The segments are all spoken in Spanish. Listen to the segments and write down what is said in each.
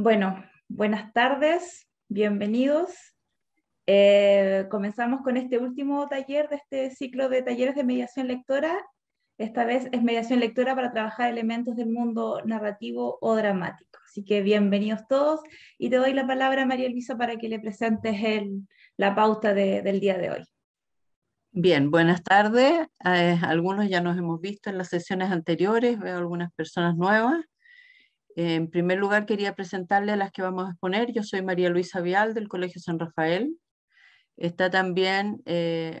Bueno, buenas tardes, bienvenidos. Eh, comenzamos con este último taller de este ciclo de talleres de mediación lectora. Esta vez es mediación lectora para trabajar elementos del mundo narrativo o dramático. Así que bienvenidos todos y te doy la palabra, a María Elvisa, para que le presentes el, la pauta del día de hoy. Bien, buenas tardes. Eh, algunos ya nos hemos visto en las sesiones anteriores, veo algunas personas nuevas. En primer lugar, quería presentarle las que vamos a exponer. Yo soy María Luisa Vial del Colegio San Rafael. Está también eh,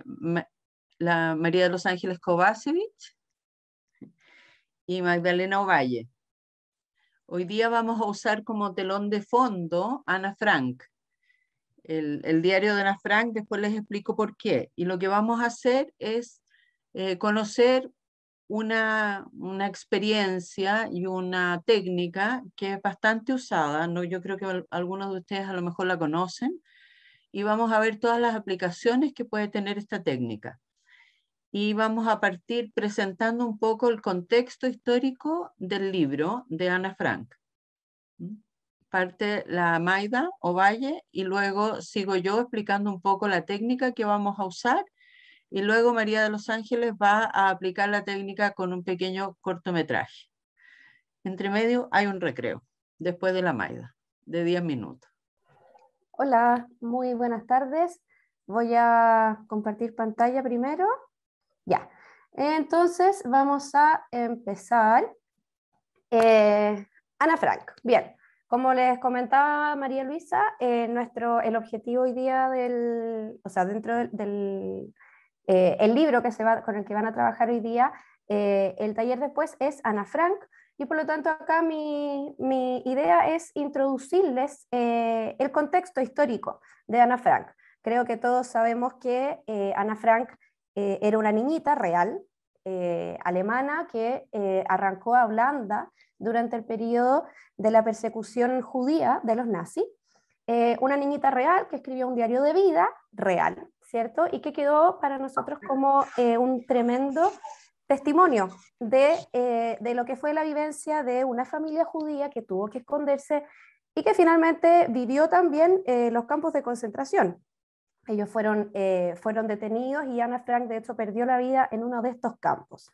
la María de los Ángeles Kovacevic y Magdalena Ovalle. Hoy día vamos a usar como telón de fondo Ana Frank, el, diario de Ana Frank, después les explico por qué. Y lo que vamos a hacer es eh, conocer una, experiencia y una técnica que es bastante usada, ¿no? yo creo que algunos de ustedes a lo mejor la conocen, y vamos a ver todas las aplicaciones que puede tener esta técnica. Y vamos a partir presentando un poco el contexto histórico del libro de Ana Frank. ¿Mm? Parte la Maida Ovalle y luego sigo yo explicando un poco la técnica que vamos a usar y luego María de los Ángeles va a aplicar la técnica con un pequeño cortometraje. Entre medio hay un recreo, después de la Maida, de 10 minutos. Hola, muy buenas tardes. Voy a compartir pantalla primero. Ya. Entonces vamos a empezar. Eh, Ana Frank, bien. Como les comentaba María Luisa, eh, nuestro, el objetivo hoy día del, o sea, dentro del eh, el libro que se va, con el que van a trabajar hoy día, eh, el taller después es Ana Frank, y por lo tanto acá mi, idea es introducirles eh, el contexto histórico de Ana Frank. Creo que todos sabemos que Ana Frank era una niñita real, alemana, que arrancó a Holanda durante el periodo de la persecución judía de los nazis. una niñita real que escribió un diario de vida real, ¿cierto? Y que quedó para nosotros como eh, un tremendo testimonio eh, de, lo que fue la vivencia de una familia judía que tuvo que esconderse y que finalmente vivió también eh, los campos de concentración. Ellos fueron, fueron detenidos y Ana Frank, de hecho, perdió la vida en uno de estos campos.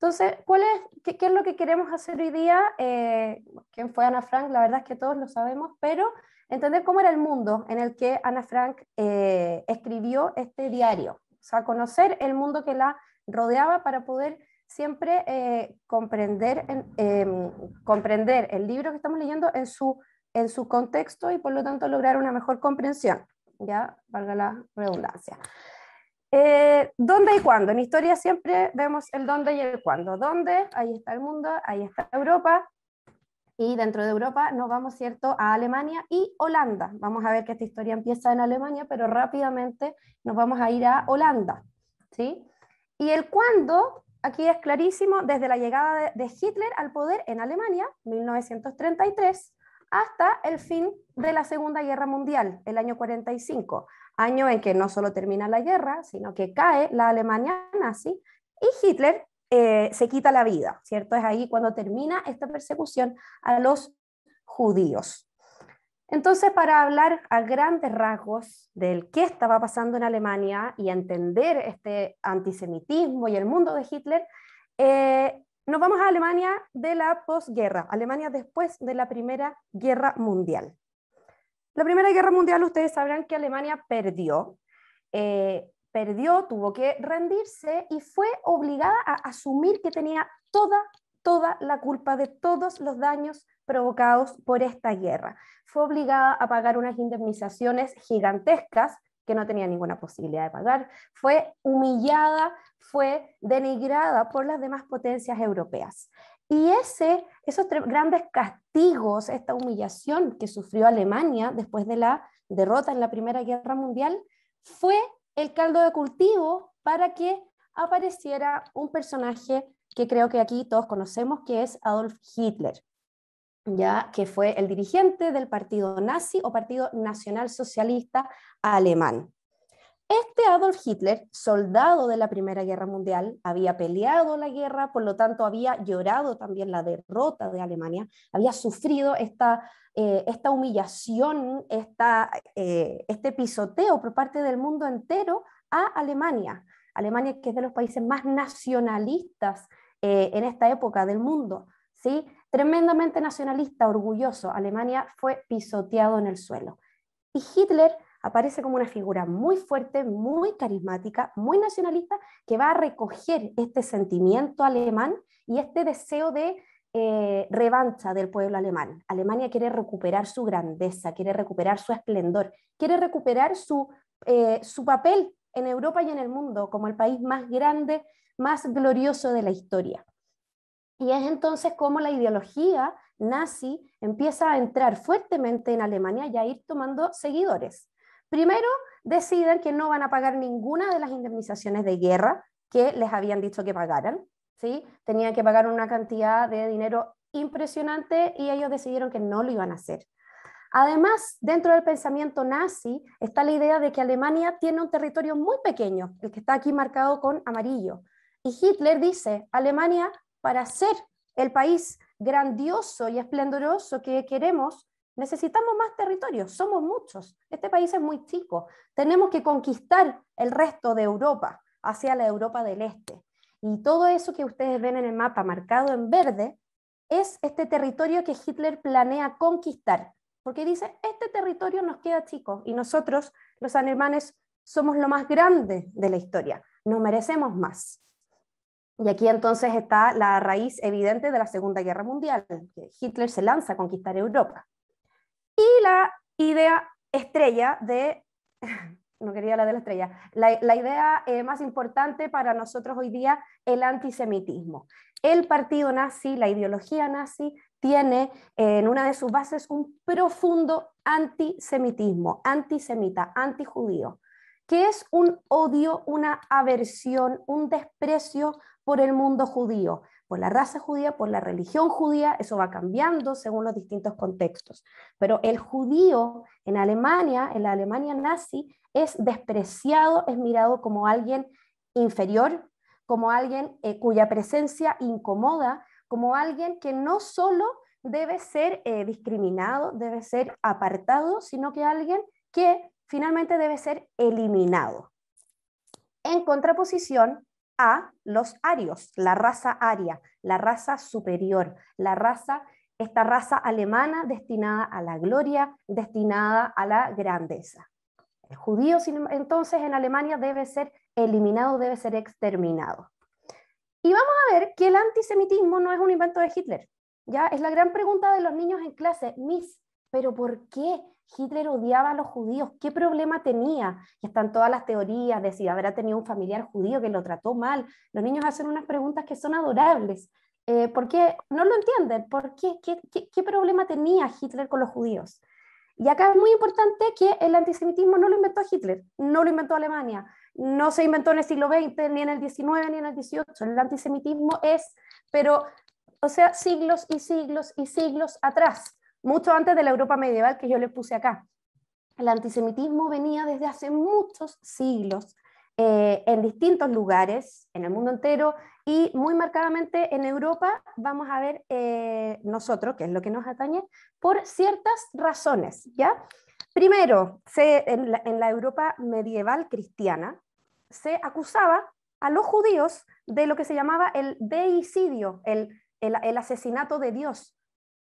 Entonces, ¿cuál es, qué, es lo que queremos hacer hoy día? Eh, ¿Quién fue Ana Frank? La verdad es que todos lo sabemos, pero entender cómo era el mundo en el que Ana Frank eh, escribió este diario. O sea, conocer el mundo que la rodeaba para poder siempre eh, comprender, em, comprender el libro que estamos leyendo en su, en su contexto y por lo tanto lograr una mejor comprensión, ya valga la redundancia. Eh, ¿Dónde y cuándo? En historia siempre vemos el dónde y el cuándo. ¿Dónde? Ahí está el mundo, ahí está Europa. Y dentro de Europa nos vamos, ¿cierto?, a Alemania y Holanda. Vamos a ver que esta historia empieza en Alemania, pero rápidamente nos vamos a ir a Holanda. ¿sí? Y el cuándo, aquí es clarísimo, desde la llegada de Hitler al poder en Alemania, 1933, hasta el fin de la Segunda Guerra Mundial, el año 45 año en que no solo termina la guerra, sino que cae la Alemania nazi y Hitler eh, se quita la vida, ¿cierto? Es ahí cuando termina esta persecución a los judíos. Entonces, para hablar a grandes rasgos del qué estaba pasando en Alemania y entender este antisemitismo y el mundo de Hitler, eh, nos vamos a Alemania de la posguerra, Alemania después de la Primera Guerra Mundial. La Primera Guerra Mundial, ustedes sabrán que Alemania perdió, eh, perdió, tuvo que rendirse y fue obligada a asumir que tenía toda, toda la culpa de todos los daños provocados por esta guerra. Fue obligada a pagar unas indemnizaciones gigantescas que no tenía ninguna posibilidad de pagar, fue humillada, fue denigrada por las demás potencias europeas. Y ese, esos grandes castigos, esta humillación que sufrió Alemania después de la derrota en la Primera Guerra Mundial, fue el caldo de cultivo para que apareciera un personaje que creo que aquí todos conocemos, que es Adolf Hitler, ya que fue el dirigente del partido nazi o partido nacional socialista alemán. Este Adolf Hitler, soldado de la Primera Guerra Mundial, había peleado la guerra, por lo tanto había llorado también la derrota de Alemania, había sufrido esta, eh, esta humillación, esta, eh, este pisoteo por parte del mundo entero a Alemania. Alemania que es de los países más nacionalistas eh, en esta época del mundo, ¿sí? tremendamente nacionalista, orgulloso. Alemania fue pisoteado en el suelo. Y Hitler aparece como una figura muy fuerte, muy carismática, muy nacionalista, que va a recoger este sentimiento alemán y este deseo de eh, revancha del pueblo alemán. Alemania quiere recuperar su grandeza, quiere recuperar su esplendor, quiere recuperar su, eh, su papel en Europa y en el mundo como el país más grande, más glorioso de la historia. Y es entonces como la ideología nazi empieza a entrar fuertemente en Alemania y a ir tomando seguidores. Primero, deciden que no van a pagar ninguna de las indemnizaciones de guerra que les habían dicho que pagaran. ¿sí? Tenían que pagar una cantidad de dinero impresionante y ellos decidieron que no lo iban a hacer. Además, dentro del pensamiento nazi está la idea de que Alemania tiene un territorio muy pequeño, el que está aquí marcado con amarillo. Y Hitler dice, Alemania, para ser el país grandioso y esplendoroso que queremos, Necesitamos más territorio, somos muchos. Este país es muy chico. Tenemos que conquistar el resto de Europa, hacia la Europa del Este. Y todo eso que ustedes ven en el mapa marcado en verde es este territorio que Hitler planea conquistar, porque dice, este territorio nos queda chico y nosotros, los alemanes, somos lo más grande de la historia, no merecemos más. Y aquí entonces está la raíz evidente de la Segunda Guerra Mundial, que Hitler se lanza a conquistar Europa. Y la idea estrella de, no quería la de la estrella, la, idea eh, más importante para nosotros hoy día, el antisemitismo. El partido nazi, la ideología nazi, tiene en una de sus bases un profundo antisemitismo, antisemita, antijudío, que es un odio, una aversión, un desprecio por el mundo judío, por la raza judía, por la religión judía, eso va cambiando según los distintos contextos. Pero el judío en Alemania, en la Alemania nazi, es despreciado, es mirado como alguien inferior, como alguien eh, cuya presencia incomoda, como alguien que no solo debe ser eh, discriminado, debe ser apartado, sino que alguien que finalmente debe ser eliminado. En contraposición, a los arios, la raza aria, la raza superior, la raza, esta raza alemana destinada a la gloria, destinada a la grandeza. El judío, em-, entonces, en Alemania debe ser eliminado, debe ser exterminado. Y vamos a ver que el antisemitismo no es un invento de Hitler. Ya es la gran pregunta de los niños en clase. Miss, pero ¿por qué Hitler odiaba a los judíos? ¿Qué problema tenía? Ya están todas las teorías de si habrá tenido un familiar judío que lo trató mal. Los niños hacen unas preguntas que son adorables. Eh, ¿Por qué? No lo entienden. ¿Por qué? ¿Qué, qué problema tenía Hitler con los judíos? Y acá es muy importante que el antisemitismo no lo inventó Hitler, no lo inventó Alemania, no se inventó en el siglo XX, ni en el XIX, ni en el XVIII. El antisemitismo es, pero, o sea, siglos y siglos y siglos atrás mucho antes de la Europa medieval que yo les puse acá. El antisemitismo venía desde hace muchos siglos eh, en distintos lugares, en el mundo entero, y muy marcadamente en Europa vamos a ver eh, nosotros, que es lo que nos atañe, por ciertas razones, ¿ya? Primero, en, la, Europa medieval cristiana se acusaba a los judíos de lo que se llamaba el deicidio, el, asesinato de Dios.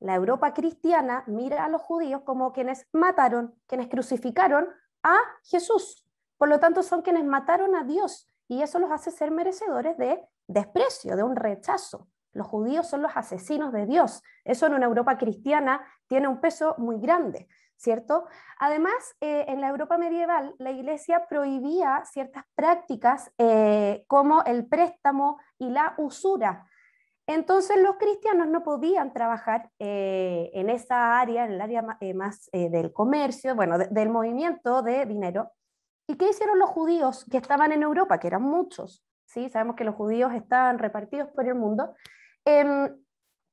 La Europa cristiana mira a los judíos como quienes mataron, quienes crucificaron a Jesús. Por lo tanto, son quienes mataron a Dios y eso los hace ser merecedores de desprecio, de un rechazo. Los judíos son los asesinos de Dios. Eso en una Europa cristiana tiene un peso muy grande, ¿cierto? Además, eh, en la Europa medieval, la Iglesia prohibía ciertas prácticas eh, como el préstamo y la usura, entonces los cristianos no podían trabajar eh, en esa área, en el área eh, más eh, del comercio, bueno, del movimiento de dinero. ¿Y qué hicieron los judíos que estaban en Europa, que eran muchos? ¿sí? Sabemos que los judíos estaban repartidos por el mundo. Em,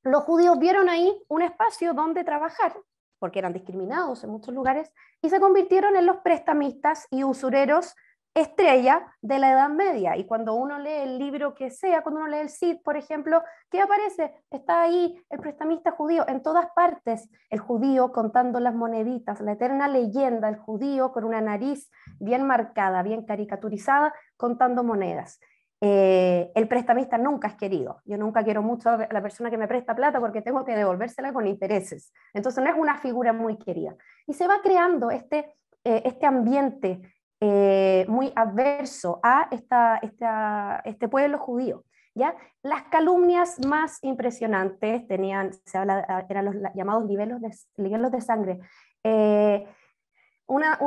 los judíos vieron ahí un espacio donde trabajar, porque eran discriminados en muchos lugares, y se convirtieron en los prestamistas y usureros estrella de la Edad Media. Y cuando uno lee el libro que sea, cuando uno lee el Cid, por ejemplo, ¿qué aparece? Está ahí el prestamista judío, en todas partes, el judío contando las moneditas, la eterna leyenda, el judío con una nariz bien marcada, bien caricaturizada, contando monedas. Eh, el prestamista nunca es querido. Yo nunca quiero mucho a la persona que me presta plata porque tengo que devolvérsela con intereses. Entonces no es una figura muy querida. Y se va creando este, eh, este ambiente eh, muy adverso a este pueblo judío. ¿ya? Las calumnias más impresionantes tenían, se habla, ah, eran los llamados niveles de, de sangre. Eh, una,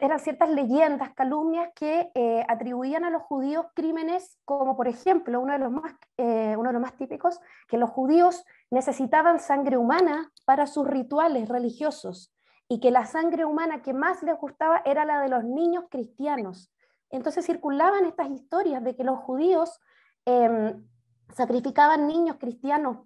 eran ciertas leyendas, calumnias que eh, atribuían a los judíos crímenes como, por ejemplo, uno de, los más, uno de los más típicos, que los judíos necesitaban sangre humana para sus rituales religiosos y que la sangre humana que más les gustaba era la de los niños cristianos. Entonces circulaban estas historias de que los judíos em, sacrificaban niños cristianos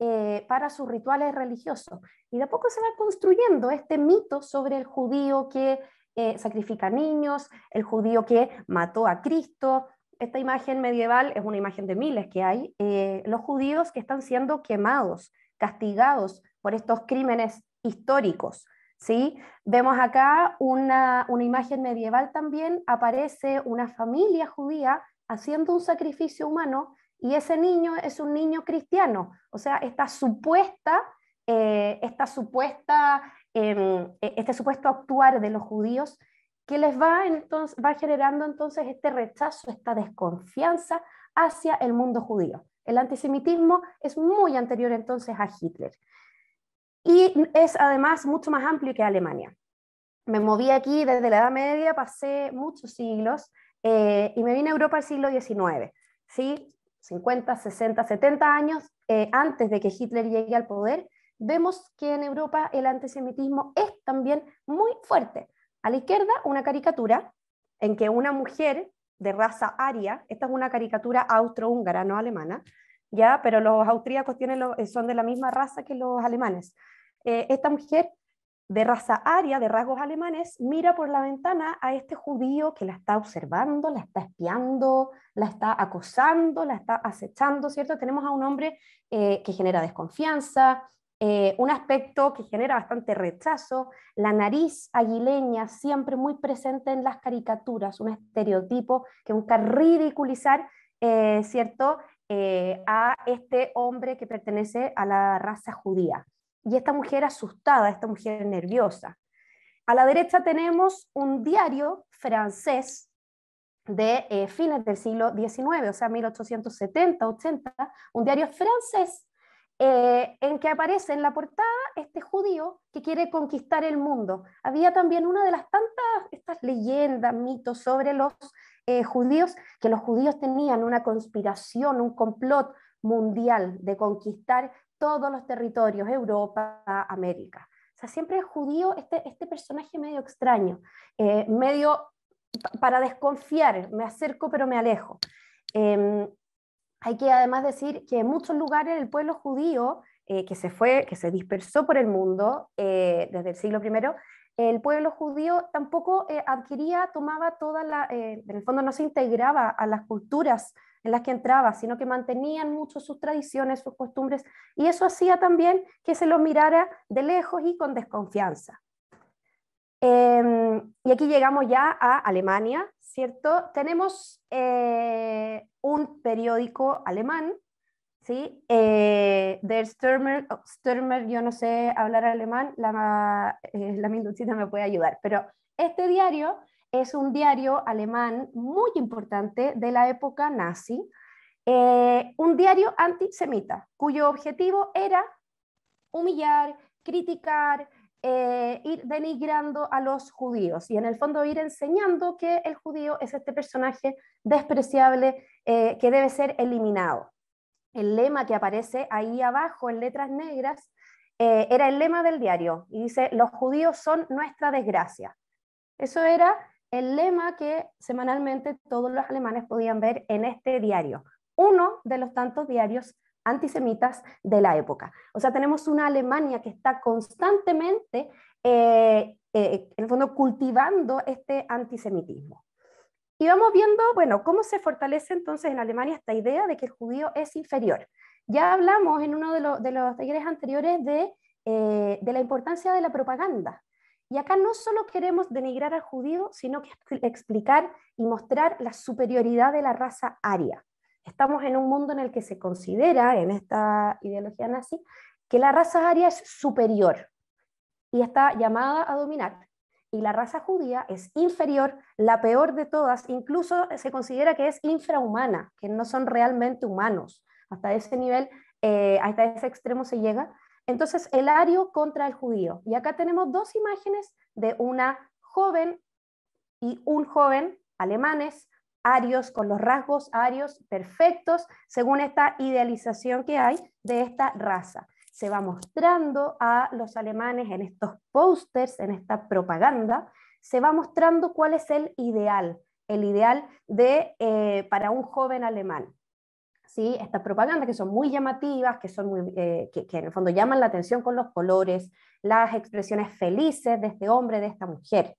eh, para, sus rituales religiosos. Y de poco se va construyendo este mito sobre el judío que eh, sacrifica niños, el judío que mató a Cristo. Esta imagen medieval es una imagen de miles que hay, eh, los judíos que están siendo quemados, castigados por estos crímenes históricos. ¿sí? Vemos acá una, imagen medieval también, aparece una familia judía haciendo un sacrificio humano y ese niño es un niño cristiano, o sea, esta supuesta, eh, esta supuesta, em, e, este supuesto actuar de los judíos que les va, entonces, va generando entonces este rechazo, esta desconfianza hacia el mundo judío. El antisemitismo es muy anterior entonces a Hitler. Y es además mucho más amplio que Alemania. Me moví aquí desde la Edad Media, pasé muchos siglos eh, y me vine a Europa el siglo XIX, ¿sí? 50, 60, 70 años eh, antes de que Hitler llegue al poder, vemos que en Europa el antisemitismo es también muy fuerte. A la izquierda, una caricatura en que una mujer de raza aria, esta es una caricatura austrohúngara, no alemana, pero los austríacos eh, son de la misma raza que los alemanes. Eh, esta mujer de raza aria, de rasgos alemanes, mira por la ventana a este judío que la está observando, la está espiando, la está acosando, la está acechando, ¿cierto? Tenemos a un hombre eh, que genera desconfianza, un aspecto que genera bastante rechazo, la nariz aguileña siempre muy presente en las caricaturas, un estereotipo que busca ridiculizar, ¿cierto? Eh, a este hombre que pertenece a la raza judía. Y esta mujer asustada, esta mujer nerviosa. A la derecha tenemos un diario francés de eh, fines del siglo XIX, o sea, 1870-80, un diario francés eh, en que aparece en la portada este judío que quiere conquistar el mundo. Había también una de las tantas, estas leyendas, mitos sobre los eh, que los judíos tenían una conspiración, un complot mundial de conquistar todos los territorios, Europa, América. O sea, siempre el judío este, este personaje medio extraño, eh, medio para desconfiar, me acerco pero me alejo. Em, hay que además decir que en muchos lugares el pueblo judío eh, que se fue, que se dispersó por el mundo desde el siglo I, el pueblo judío tampoco eh, adquiría, tomaba toda la, eh, en el fondo no se integraba a las culturas en las que entraba, sino que mantenían mucho sus tradiciones, sus costumbres, y eso hacía también que se los mirara de lejos y con desconfianza. Em, y aquí llegamos ya a Alemania, ¿cierto? Tenemos eh, un periódico alemán ¿sí? Eh, der Stürmer, oh, yo no sé hablar alemán, la, eh, la Minducita me puede ayudar, pero este diario es un diario alemán muy importante de la época nazi, eh, un diario antisemita, cuyo objetivo era humillar, criticar, ir denigrando a los judíos y en el fondo ir enseñando que el judío es este personaje despreciable que debe ser eliminado el lema que aparece ahí abajo en letras negras eh, era el lema del diario y dice, los judíos son nuestra desgracia. Eso era el lema que semanalmente todos los alemanes podían ver en este diario, uno de los tantos diarios antisemitas de la época. O sea, tenemos una Alemania que está constantemente, eh, eh, en el fondo, cultivando este antisemitismo. Y vamos viendo, bueno, cómo se fortalece entonces en Alemania esta idea de que el judío es inferior. Ya hablamos en uno de, los, de los talleres anteriores de, eh, de la importancia de la propaganda. Y acá no solo queremos denigrar al judío, sino que explicar y mostrar la superioridad de la raza aria. Estamos en un mundo en el que se considera, en esta ideología nazi, que la raza aria es superior y está llamada a dominar y la raza judía es inferior, la peor de todas, incluso se considera que es infrahumana, que no son realmente humanos. Hasta ese nivel, eh, hasta ese extremo se llega. Entonces, el ario contra el judío. Y acá tenemos dos imágenes de una joven y un joven alemanes, arios, con los rasgos arios perfectos, según esta idealización que hay de esta raza se va mostrando a los alemanes en estos pósters, en esta propaganda, se va mostrando cuál es el ideal, el ideal de, eh, para un joven alemán. ¿Sí? Estas propagandas que son muy llamativas, que, son muy, eh, que, en el fondo llaman la atención con los colores, las expresiones felices de este hombre, de esta mujer.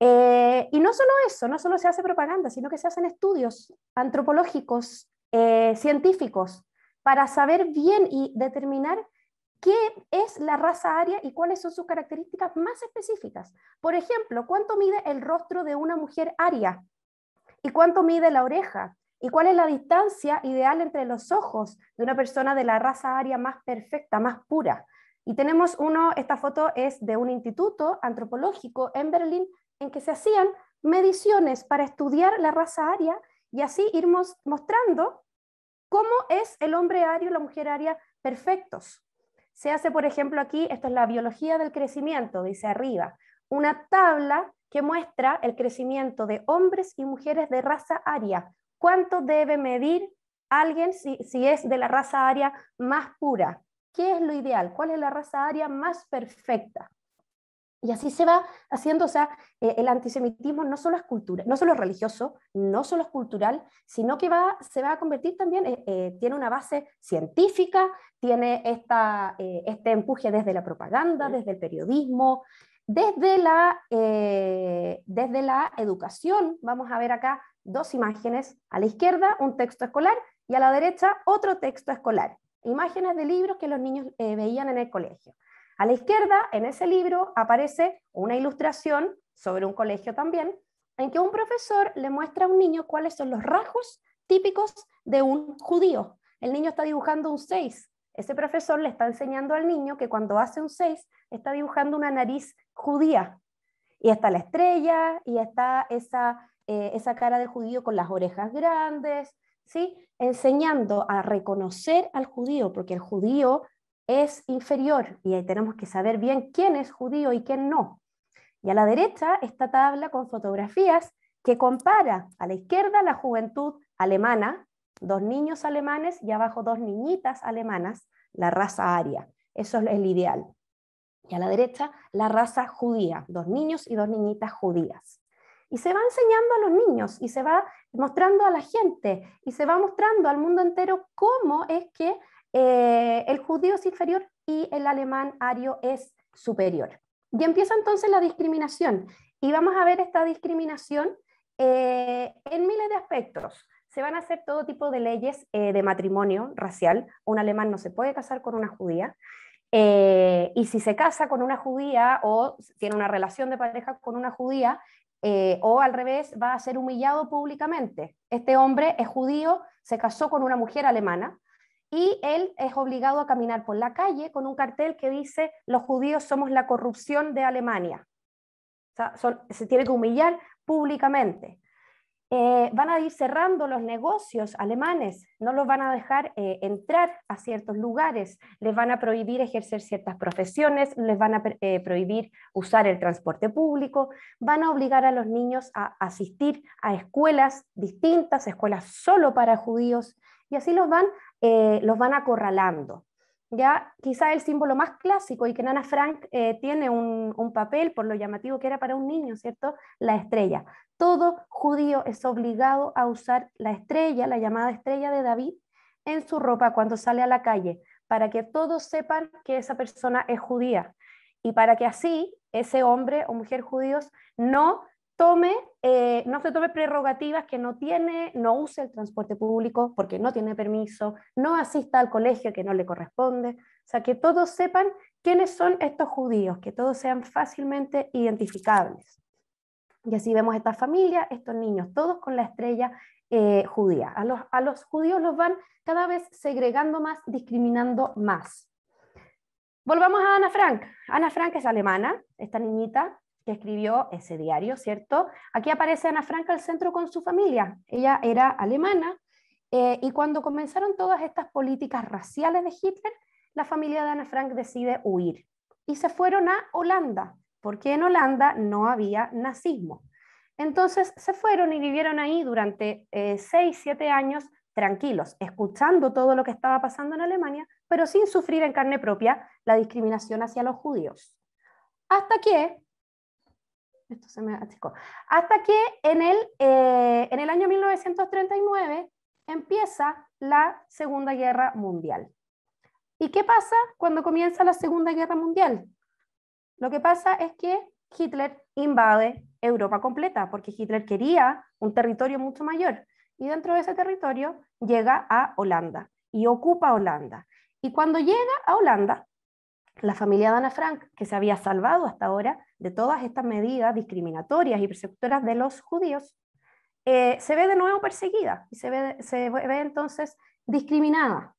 Eh, y no solo eso, no solo se hace propaganda, sino que se hacen estudios antropológicos, científicos, para saber bien y determinar qué es la raza aria y cuáles son sus características más específicas. Por ejemplo, ¿cuánto mide el rostro de una mujer aria? ¿Y cuánto mide la oreja? ¿Y cuál es la distancia ideal entre los ojos de una persona de la raza aria más perfecta, más pura? Y tenemos uno, esta foto es de un instituto antropológico en Berlín en que se hacían mediciones para estudiar la raza aria y así irmos mostrando cómo es el hombre ario y la mujer aria perfectos. Se hace, por ejemplo, aquí, esto es la biología del crecimiento, dice arriba, una tabla que muestra el crecimiento de hombres y mujeres de raza aria. ¿Cuánto debe medir alguien si, si es de la raza aria más pura? ¿Qué es lo ideal? ¿Cuál es la raza aria más perfecta? Y así se va haciendo, o sea, eh, el antisemitismo no solo es cultura, no solo religioso, no solo es cultural, sino que va, se va a convertir también, eh, eh, tiene una base científica, tiene esta, este empuje desde la propaganda, desde el periodismo, desde la, desde la educación. Vamos a ver acá dos imágenes, a la izquierda un texto escolar y a la derecha otro texto escolar, imágenes de libros que los niños veían en el colegio. A la izquierda, en ese libro, aparece una ilustración sobre un colegio también, en que un profesor le muestra a un niño cuáles son los rasgos típicos de un judío. El niño está dibujando un 6. Ese profesor le está enseñando al niño que cuando hace un 6 está dibujando una nariz judía. Y está la estrella, y está esa, eh, esa cara de judío con las orejas grandes, ¿sí? enseñando a reconocer al judío, porque el judío es inferior y ahí tenemos que saber bien quién es judío y quién no. Y a la derecha esta tabla con fotografías que compara a la izquierda la juventud alemana, dos niños alemanes y abajo dos niñitas alemanas, la raza aria. Eso es el ideal. Y a la derecha la raza judía, dos niños y dos niñitas judías. Y se va enseñando a los niños y se va mostrando a la gente y se va mostrando al mundo entero cómo es que eh, el judío es inferior y el alemán ario es superior. Y empieza entonces la discriminación. Y vamos a ver esta discriminación eh, en miles de aspectos. Se van a hacer todo tipo de leyes eh, de matrimonio racial. Un alemán no se puede casar con una judía. y si se casa con una judía o tiene una relación de pareja con una judía, o al revés, va a ser humillado públicamente. Este hombre es judío, se casó con una mujer alemana, y él es obligado a caminar por la calle con un cartel que dice los judíos somos la corrupción de Alemania. se tiene que humillar públicamente. Eh, van a ir cerrando los negocios alemanes, no los van a dejar eh, entrar a ciertos lugares, les van a prohibir ejercer ciertas profesiones, les van a eh, prohibir usar el transporte público, van a obligar a los niños a asistir a escuelas distintas, escuelas solo para judíos, y así los van eh, los van acorralando. Ya quizá el símbolo más clásico y que Nana Frank eh, tiene un, papel por lo llamativo que era para un niño, ¿cierto? La estrella. Todo judío es obligado a usar la estrella, la llamada estrella de David, en su ropa cuando sale a la calle, para que todos sepan que esa persona es judía y para que así ese hombre o mujer judíos no tome, eh, no se tome prerrogativas que no tiene, no use el transporte público porque no tiene permiso, no asista al colegio que no le corresponde. O sea, que todos sepan quiénes son estos judíos, que todos sean fácilmente identificables. Y así vemos esta familia, estos niños, todos con la estrella eh, judía. A los, a los judíos los van cada vez segregando más, discriminando más. Volvamos a Ana Frank. Ana Frank es alemana, esta niñita, que escribió ese diario, ¿cierto? Aquí aparece Ana Frank al centro con su familia. Ella era alemana eh, y cuando comenzaron todas estas políticas raciales de Hitler, la familia de Ana Frank decide huir y se fueron a Holanda, porque en Holanda no había nazismo. Entonces se fueron y vivieron ahí durante eh, seis, siete años tranquilos, escuchando todo lo que estaba pasando en Alemania, pero sin sufrir en carne propia la discriminación hacia los judíos. Hasta que esto se me achicó. Hasta que en el, eh, en el año 1939 empieza la Segunda Guerra Mundial. ¿Y qué pasa cuando comienza la Segunda Guerra Mundial? Lo que pasa es que Hitler invade Europa completa, porque Hitler quería un territorio mucho mayor. Y dentro de ese territorio llega a Holanda y ocupa Holanda. Y cuando llega a Holanda, la familia de Ana Frank, que se había salvado hasta ahora, de todas estas medidas discriminatorias y persecutoras de los judíos, eh, se ve de nuevo perseguida y se ve, entonces discriminada.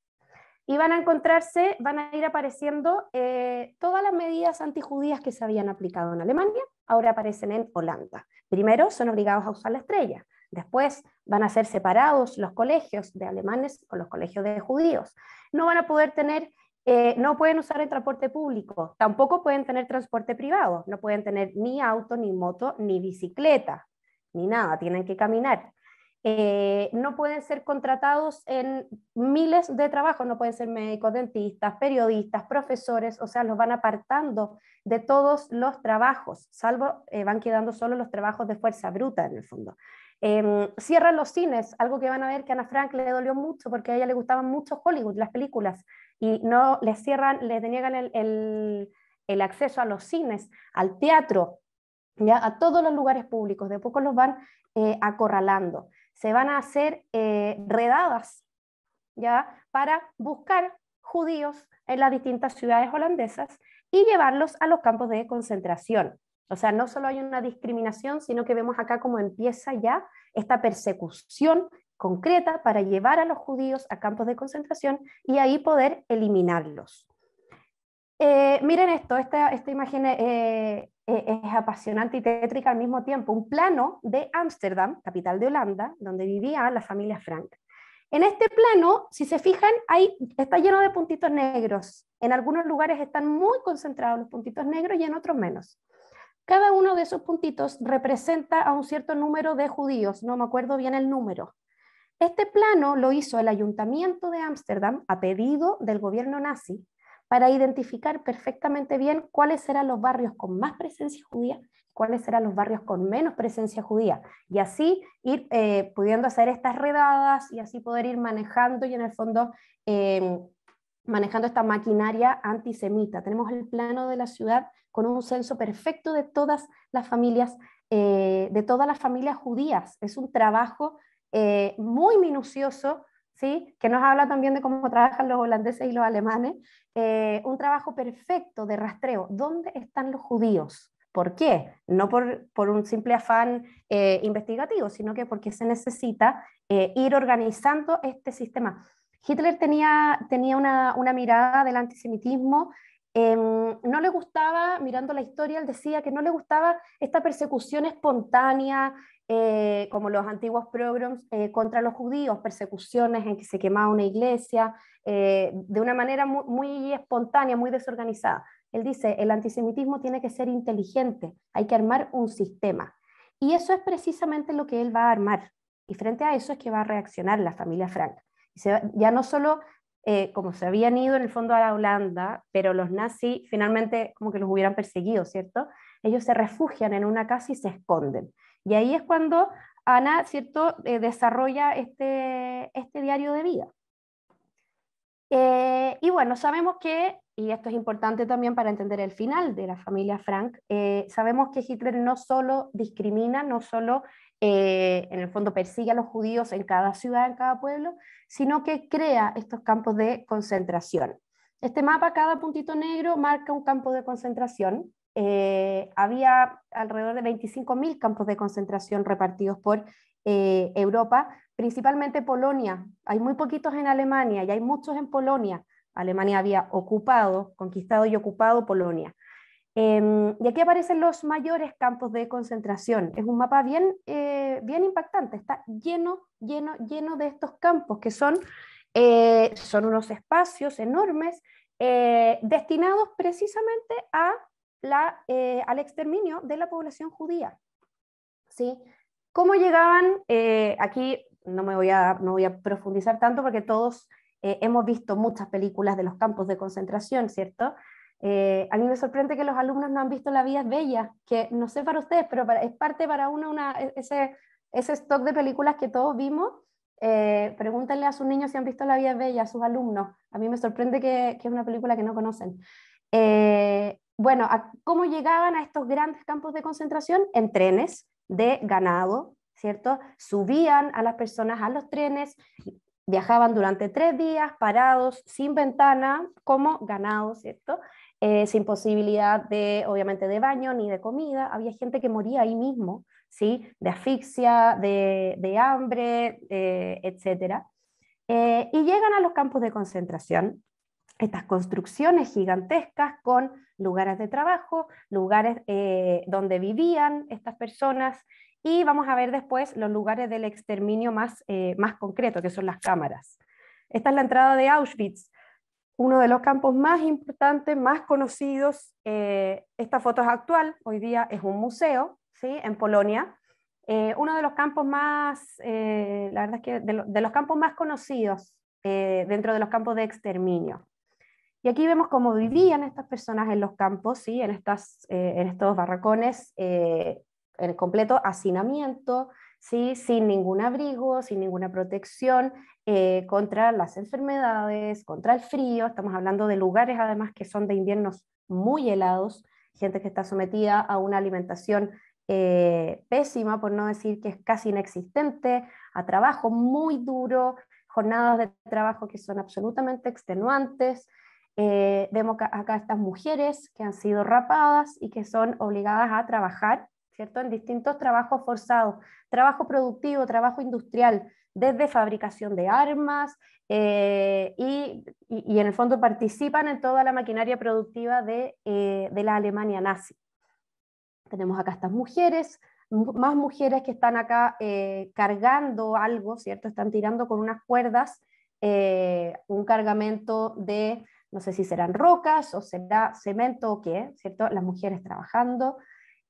Y van a encontrarse, van a ir apareciendo eh, todas las medidas antijudías que se habían aplicado en Alemania, ahora aparecen en Holanda. Primero son obligados a usar la estrella, después van a ser separados los colegios de alemanes con los colegios de judíos. No van a poder tener eh, no pueden usar el transporte público, tampoco pueden tener transporte privado, no pueden tener ni auto, ni moto, ni bicicleta, ni nada, tienen que caminar. Eh, no pueden ser contratados en miles de trabajos, no pueden ser médicos, dentistas, periodistas, profesores, o sea, los van apartando de todos los trabajos, salvo eh, van quedando solo los trabajos de fuerza bruta en el fondo. Em, cierran los cines, algo que van a ver que a Ana Frank le dolió mucho porque a ella le gustaban mucho Hollywood, las películas y no les cierran, les deniegan el, acceso a los cines, al teatro, ¿ya? a todos los lugares públicos, de poco los van eh, acorralando. Se van a hacer eh, redadas ¿ya? para buscar judíos en las distintas ciudades holandesas y llevarlos a los campos de concentración. O sea, no solo hay una discriminación, sino que vemos acá cómo empieza ya esta persecución concreta para llevar a los judíos a campos de concentración y ahí poder eliminarlos. Eh, miren esto, esta, imagen eh, eh, es apasionante y tétrica al mismo tiempo, un plano de Ámsterdam, capital de Holanda, donde vivía la familia Frank. En este plano, si se fijan, está lleno de puntitos negros. En algunos lugares están muy concentrados los puntitos negros y en otros menos. Cada uno de esos puntitos representa a un cierto número de judíos, no me acuerdo bien el número, este plano lo hizo el Ayuntamiento de Ámsterdam a pedido del gobierno nazi para identificar perfectamente bien cuáles eran los barrios con más presencia judía, cuáles eran los barrios con menos presencia judía, y así ir eh, pudiendo hacer estas redadas y así poder ir manejando y en el fondo em, manejando esta maquinaria antisemita. Tenemos el plano de la ciudad con un censo perfecto de todas las familias, eh, de todas las familias judías. Es un trabajo eh, muy minucioso, ¿sí? que nos habla también de cómo trabajan los holandeses y los alemanes, eh, un trabajo perfecto de rastreo. ¿Dónde están los judíos? ¿Por qué? No por, un simple afán eh, investigativo, sino que porque se necesita ir organizando este sistema. Hitler tenía, tenía una, mirada del antisemitismo no le gustaba, mirando la historia, él decía que no le gustaba esta persecución espontánea, eh, como los antiguos programs eh, contra los judíos, persecuciones en que se quemaba una iglesia, eh, de una manera muy, espontánea, muy desorganizada. Él dice, el antisemitismo tiene que ser inteligente, hay que armar un sistema. Y eso es precisamente lo que él va a armar. Y frente a eso es que va a reaccionar la familia Frank. ya no solo como se habían ido en el fondo a la Holanda, pero los nazis finalmente como que los hubieran perseguido, ¿cierto? Ellos se refugian en una casa y se esconden. Y ahí es cuando Ana, ¿cierto?, eh, desarrolla este, este diario de vida. Eh, y bueno, sabemos que, y esto es importante también para entender el final de la familia Frank, eh, sabemos que Hitler no solo discrimina, no solo en el fondo persigue a los judíos en cada ciudad, en cada pueblo, sino que crea estos campos de concentración. Este mapa, cada puntito negro marca un campo de concentración eh, había alrededor de 25.000 campos de concentración repartidos por eh, Europa, principalmente Polonia. Hay muy poquitos en Alemania y hay muchos en Polonia. Alemania había ocupado, conquistado y ocupado Polonia. Em, y aquí aparecen los mayores campos de concentración. Es un mapa bien, eh, bien impactante, está lleno, lleno, lleno de estos campos que son, son unos espacios enormes destinados precisamente a la, eh, al exterminio de la población judía. ¿sí? ¿Cómo llegaban? Eh, aquí no me voy a, voy a profundizar tanto porque todos eh, hemos visto muchas películas de los campos de concentración, ¿cierto? a mí me sorprende que los alumnos no han visto La vida es bella, que no sé para ustedes, pero es parte para uno una, e, ese, ese stock de películas que todos vimos. pregúntenle a sus niños si han visto La vida es bella, a sus alumnos. A mí me sorprende que, que es una película que no conocen bueno, cómo llegaban a estos grandes campos de concentración en trenes de ganado, ¿cierto? Subían a las personas a los trenes, viajaban durante tres días parados, sin ventana, como ganado, ¿cierto? Eh, sin posibilidad de, obviamente, de baño ni de comida. Había gente que moría ahí mismo, ¿sí? De asfixia, de, hambre, eh, etc. Eh, y llegan a los campos de concentración, estas construcciones gigantescas con lugares de trabajo, lugares eh, donde vivían estas personas y vamos a ver después los lugares del exterminio eh, más, concreto, que son las cámaras. Esta es la entrada de Auschwitz, uno de los campos más importantes, más conocidos. Eh, esta foto es actual, hoy día es un museo ¿sí? en Polonia. uno de los campos de los campos más conocidos dentro de los campos de exterminio. Y aquí vemos cómo vivían estas personas en los campos, ¿sí? en, eh, estos barracones, eh, en completo hacinamiento, sin ningún abrigo, sin ninguna protección eh, contra las enfermedades, contra el frío. Estamos hablando de lugares además que son de inviernos muy helados, gente que está sometida a una alimentación pésima, por no decir que es casi inexistente, a trabajo muy duro jornadas de trabajo que son absolutamente extenuantes, eh, vemos acá estas mujeres que han sido rapadas y que son obligadas a trabajar, ¿cierto? En distintos trabajos forzados, trabajo productivo, trabajo industrial, desde fabricación de armas eh, y, en el fondo participan en toda la maquinaria productiva de, eh, de la Alemania nazi. Tenemos acá estas mujeres, más mujeres que están acá cargando algo, ¿cierto? Están tirando con unas cuerdas un cargamento de no sé si serán rocas o será cemento o qué, ¿cierto? Las mujeres trabajando.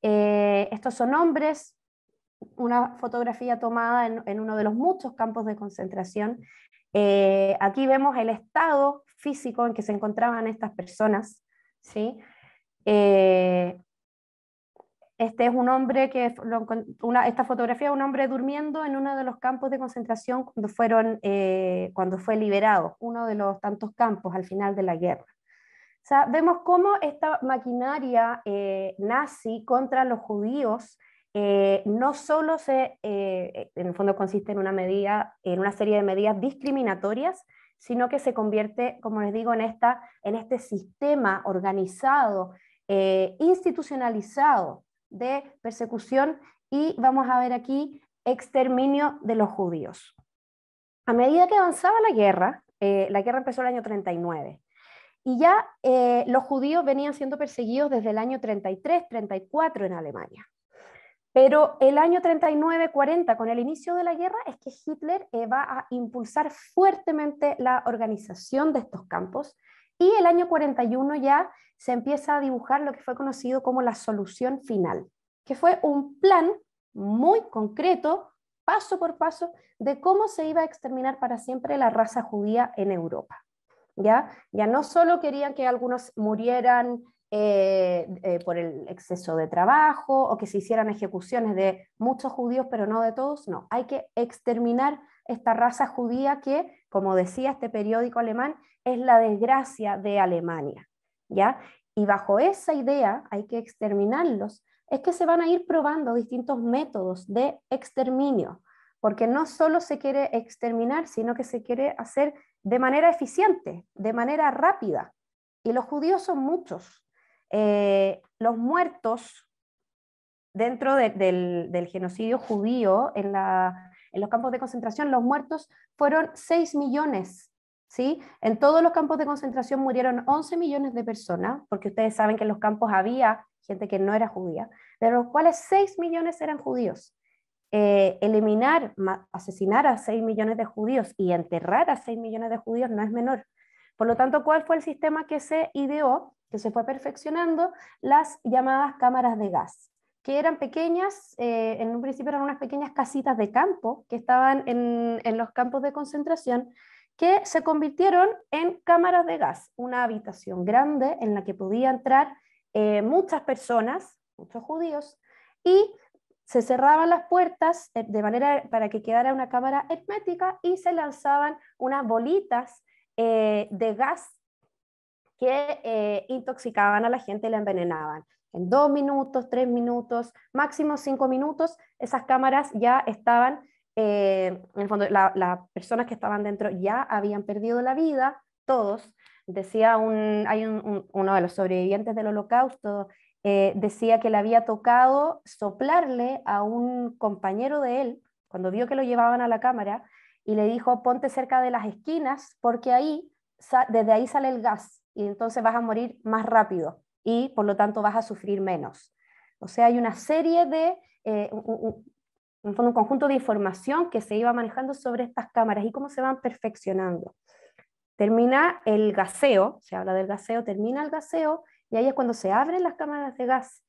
Eh, estos son hombres, una fotografía tomada en, uno de los muchos campos de concentración. Eh, aquí vemos el estado físico en que se encontraban estas personas, ¿sí? Eh, este es un hombre que, esta fotografía es un hombre durmiendo en uno de los campos de concentración cuando, fueron, eh, cuando fue liberado, uno de los tantos campos al final de la guerra. vemos cómo esta maquinaria eh, nazi contra los judíos eh, no solo se, en el fondo consiste en una, medida, en una serie de medidas discriminatorias, sino que se convierte, como les digo, en, esta, en este sistema organizado, institucionalizado de persecución y vamos a ver aquí exterminio de los judíos. A medida que avanzaba la guerra, eh, la guerra empezó el año 39, y ya eh, los judíos venían siendo perseguidos desde el año 33, 34 en Alemania. Pero el año 39, 40, con el inicio de la guerra, es que Hitler eh, va a impulsar fuertemente la organización de estos campos. Y el año 41 ya se empieza a dibujar lo que fue conocido como la solución final, que fue un plan muy concreto, paso por paso, de cómo se iba a exterminar para siempre la raza judía en Europa. Ya, ya no solo querían que algunos murieran eh, eh, por el exceso de trabajo o que se hicieran ejecuciones de muchos judíos, pero no de todos, no. Hay que exterminar esta raza judía que, como decía este periódico alemán, es la desgracia de Alemania. Y bajo esa idea hay que exterminarlos. Es que se van a ir probando distintos métodos de exterminio, porque no solo se quiere exterminar, sino que se quiere hacer de manera eficiente, de manera rápida. Y los judíos son muchos. Eh, los muertos dentro del, genocidio judío en, los campos de concentración, los muertos fueron 6 millones ¿sí? En todos los campos de concentración murieron 11 millones de personas, porque ustedes saben que en los campos había gente que no era judía, de los cuales 6 millones eran judíos. Eh, eliminar, asesinar a 6 millones de judíos y enterrar a 6 millones de judíos no es menor. Por lo tanto, ¿cuál fue el sistema que se ideó, que se fue perfeccionando? Las llamadas cámaras de gas, que eran pequeñas, eh, en un principio eran unas pequeñas casitas de campo que estaban en los campos de concentración, que se convirtieron en cámaras de gas, una habitación grande en la que podía entrar eh, muchas personas, muchos judíos, y se cerraban las puertas eh, de manera para que quedara una cámara hermética y se lanzaban unas bolitas eh, de gas que intoxicaban a la gente y la envenenaban. En dos minutos, tres minutos, máximo cinco minutos, esas cámaras ya estaban eh, en el fondo las personas que estaban dentro ya habían perdido la vida, todos. Decía un, hay uno de los sobrevivientes del holocausto, eh, decía que le había tocado soplarle a un compañero de él cuando vio que lo llevaban a la cámara y le dijo, ponte cerca de las esquinas porque ahí, desde ahí sale el gas y entonces vas a morir más rápido y por lo tanto vas a sufrir menos. O sea, hay una serie de, eh, un conjunto de información que se iba manejando sobre estas cámaras y cómo se van perfeccionando. Termina el gaseo, se habla del gaseo, termina el gaseo y ahí es cuando se abren las cámaras de gas.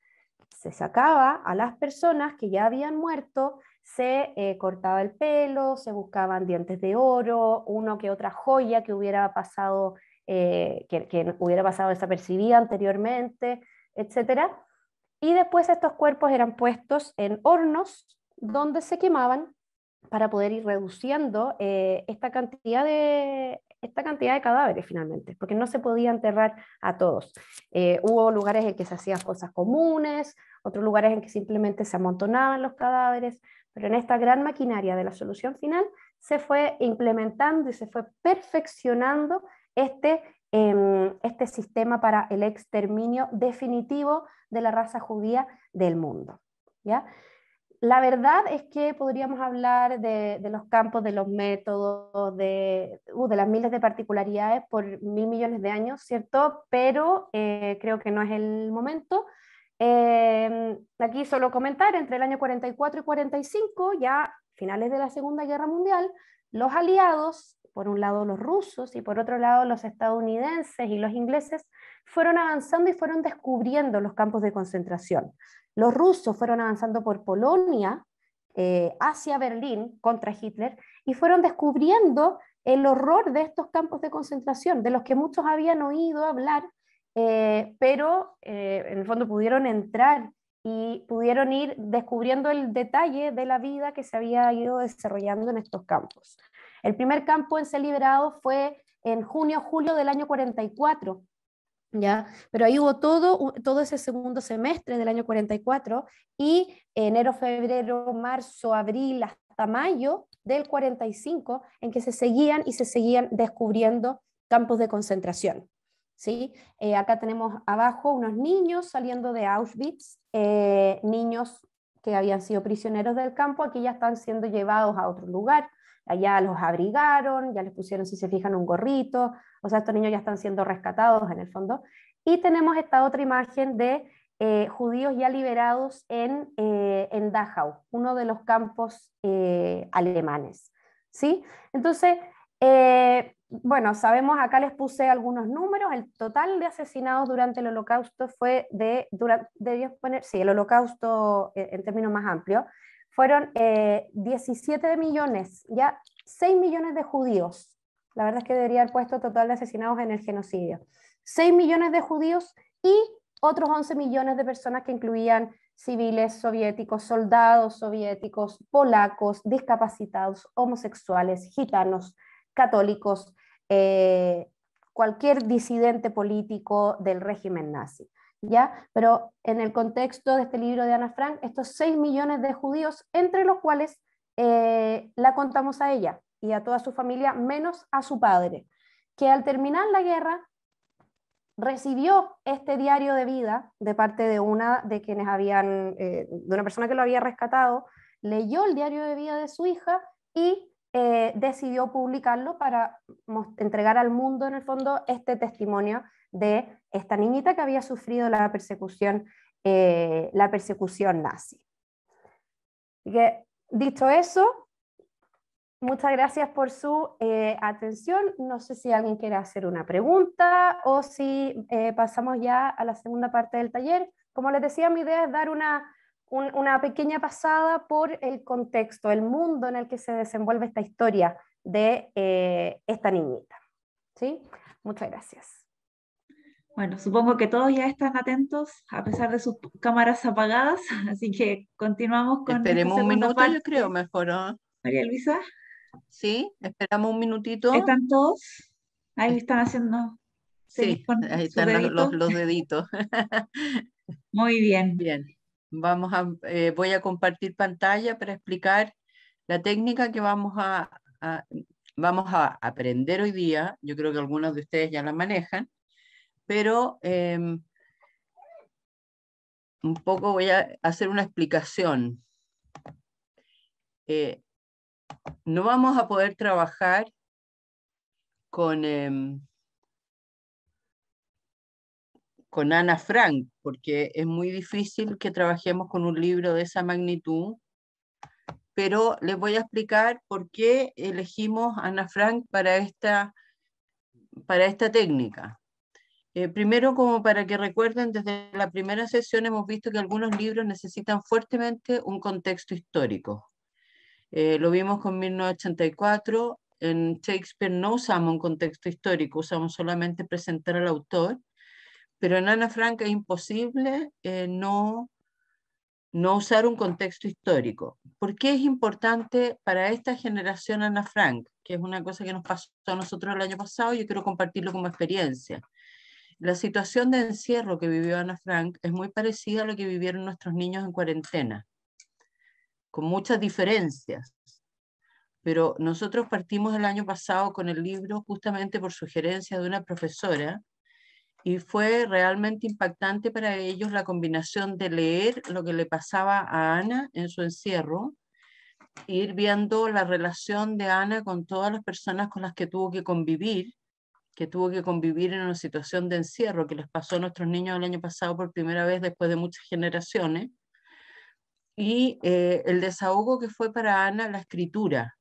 Se sacaba a las personas que ya habían muerto, se eh, cortaba el pelo, se buscaban dientes de oro, uno que otra joya que hubiera pasado, eh, que, que hubiera pasado desapercibida anteriormente, etc. Y después estos cuerpos eran puestos en hornos donde se quemaban para poder ir reduciendo eh, esta, cantidad de, esta cantidad de cadáveres finalmente, porque no se podía enterrar a todos. Eh, hubo lugares en que se hacían cosas comunes, otros lugares en que simplemente se amontonaban los cadáveres, pero en esta gran maquinaria de la solución final se fue implementando y se fue perfeccionando este, em, este sistema para el exterminio definitivo de la raza judía del mundo. ¿ya? la verdad es que podríamos hablar de, los campos, de los métodos, uh, de, las miles de particularidades por mil millones de años, ¿cierto? Pero eh, creo que no es el momento. Eh, aquí solo comentar, entre el año 44 y 45, ya finales de la Segunda Guerra Mundial, los aliados, por un lado los rusos y por otro lado los estadounidenses y los ingleses, fueron avanzando y fueron descubriendo los campos de concentración. Los rusos fueron avanzando por Polonia eh, hacia Berlín contra Hitler y fueron descubriendo el horror de estos campos de concentración, de los que muchos habían oído hablar, eh, pero eh, en el fondo pudieron entrar y pudieron ir descubriendo el detalle de la vida que se había ido desarrollando en estos campos. El primer campo en ser liberado fue en junio-julio o del año 44, ¿Ya? Pero ahí hubo todo, todo ese segundo semestre del año 44 y enero, febrero, marzo, abril, hasta mayo del 45, en que se seguían y se seguían descubriendo campos de concentración. ¿sí? Eh, acá tenemos abajo unos niños saliendo de Auschwitz, eh, niños que habían sido prisioneros del campo, aquí ya están siendo llevados a otro lugar. Allá los abrigaron, ya les pusieron, si se fijan, un gorrito, o sea, estos niños ya están siendo rescatados en el fondo. Y tenemos esta otra imagen de eh, judíos ya liberados en, eh, en, Dachau, uno de los campos eh, alemanes. ¿sí? Entonces, bueno, sabemos, acá les puse algunos números, el total de asesinados durante el holocausto fue de, poner, sí, el holocausto eh, en términos más amplios, fueron 17 eh, millones, ya 6 millones de judíos, la verdad es que debería haber puesto total de asesinados en el genocidio, 6 millones de judíos y otros 11 millones de personas que incluían civiles soviéticos, soldados soviéticos, polacos, discapacitados, homosexuales, gitanos, católicos, eh, cualquier disidente político del régimen nazi. ¿ya? Pero en el contexto de este libro de Ana Frank, estos 6 millones de judíos, entre los cuales eh, la contamos a ella y a toda su familia, menos a su padre, que al terminar la guerra recibió este diario de vida de parte de una de quienes habían, eh, de una persona que lo había rescatado, leyó el diario de vida de su hija y eh, decidió publicarlo para entregar al mundo, en el fondo, este testimonio de esta niñita que había sufrido la persecución, eh, la persecución nazi. dicho eso, muchas gracias por su eh, atención. No sé si alguien quiere hacer una pregunta o si pasamos ya a la segunda parte del taller. Como les decía, mi idea es dar una una pequeña pasada por el contexto, el mundo en el que se desenvuelve esta historia de eh, esta niñita. ¿Sí? Muchas gracias. Bueno, supongo que todos ya están atentos a pesar de sus cámaras apagadas, así que continuamos con... Esperemos un minuto, creo, mejor. ¿ah? María Luisa. Sí, esperamos un minutito. ¿Están todos? Ahí están haciendo... Sí, ahí están los, deditos. Muy bien. Bien. Vamos a, eh, voy a compartir pantalla para explicar la técnica que vamos a, vamos a aprender hoy día. Yo creo que algunos de ustedes ya la manejan, pero em, un poco voy a hacer una explicación. Eh, no vamos a poder trabajar con, em, con Ana Frank, porque es muy difícil que trabajemos con un libro de esa magnitud, pero les voy a explicar por qué elegimos a Ana Frank para esta, para esta técnica. Eh, primero, como para que recuerden, desde la primera sesión hemos visto que algunos libros necesitan fuertemente un contexto histórico. Eh, lo vimos con 1984, en Shakespeare no usamos un contexto histórico, usamos solamente presentar al autor, pero en Ana Frank es imposible eh, no, no usar un contexto histórico. ¿Por qué es importante para esta generación Ana Frank? Que es una cosa que nos pasó a nosotros el año pasado y yo quiero compartirlo como experiencia. La situación de encierro que vivió Ana Frank es muy parecida a lo que vivieron nuestros niños en cuarentena, con muchas diferencias. Pero nosotros partimos el año pasado con el libro justamente por sugerencia de una profesora y fue realmente impactante para ellos la combinación de leer lo que le pasaba a Ana en su encierro, ir viendo la relación de Ana con todas las personas con las que tuvo que convivir, que tuvo que convivir en una situación de encierro que les pasó a nuestros niños el año pasado por primera vez después de muchas generaciones, y eh, el desahogo que fue para Ana la escritura,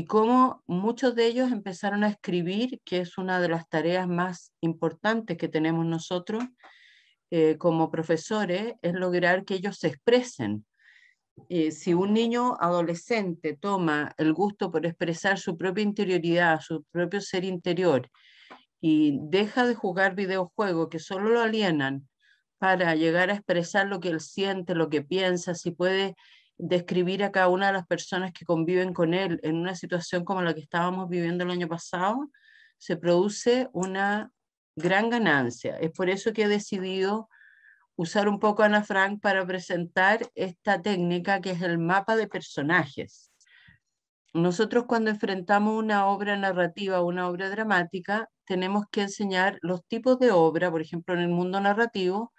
y como muchos de ellos empezaron a escribir, que es una de las tareas más importantes que tenemos nosotros eh, como profesores, es lograr que ellos se expresen. Eh, si un niño adolescente toma el gusto por expresar su propia interioridad, su propio ser interior, y deja de jugar videojuegos que solo lo alienan para llegar a expresar lo que él siente, lo que piensa, si puede describir a cada una de las personas que conviven con él en una situación como la que estábamos viviendo el año pasado, se produce una gran ganancia. Es por eso que he decidido usar un poco a Ana Frank para presentar esta técnica que es el mapa de personajes. Nosotros cuando enfrentamos una obra narrativa o una obra dramática, tenemos que enseñar los tipos de obra, por ejemplo, en el mundo narrativo,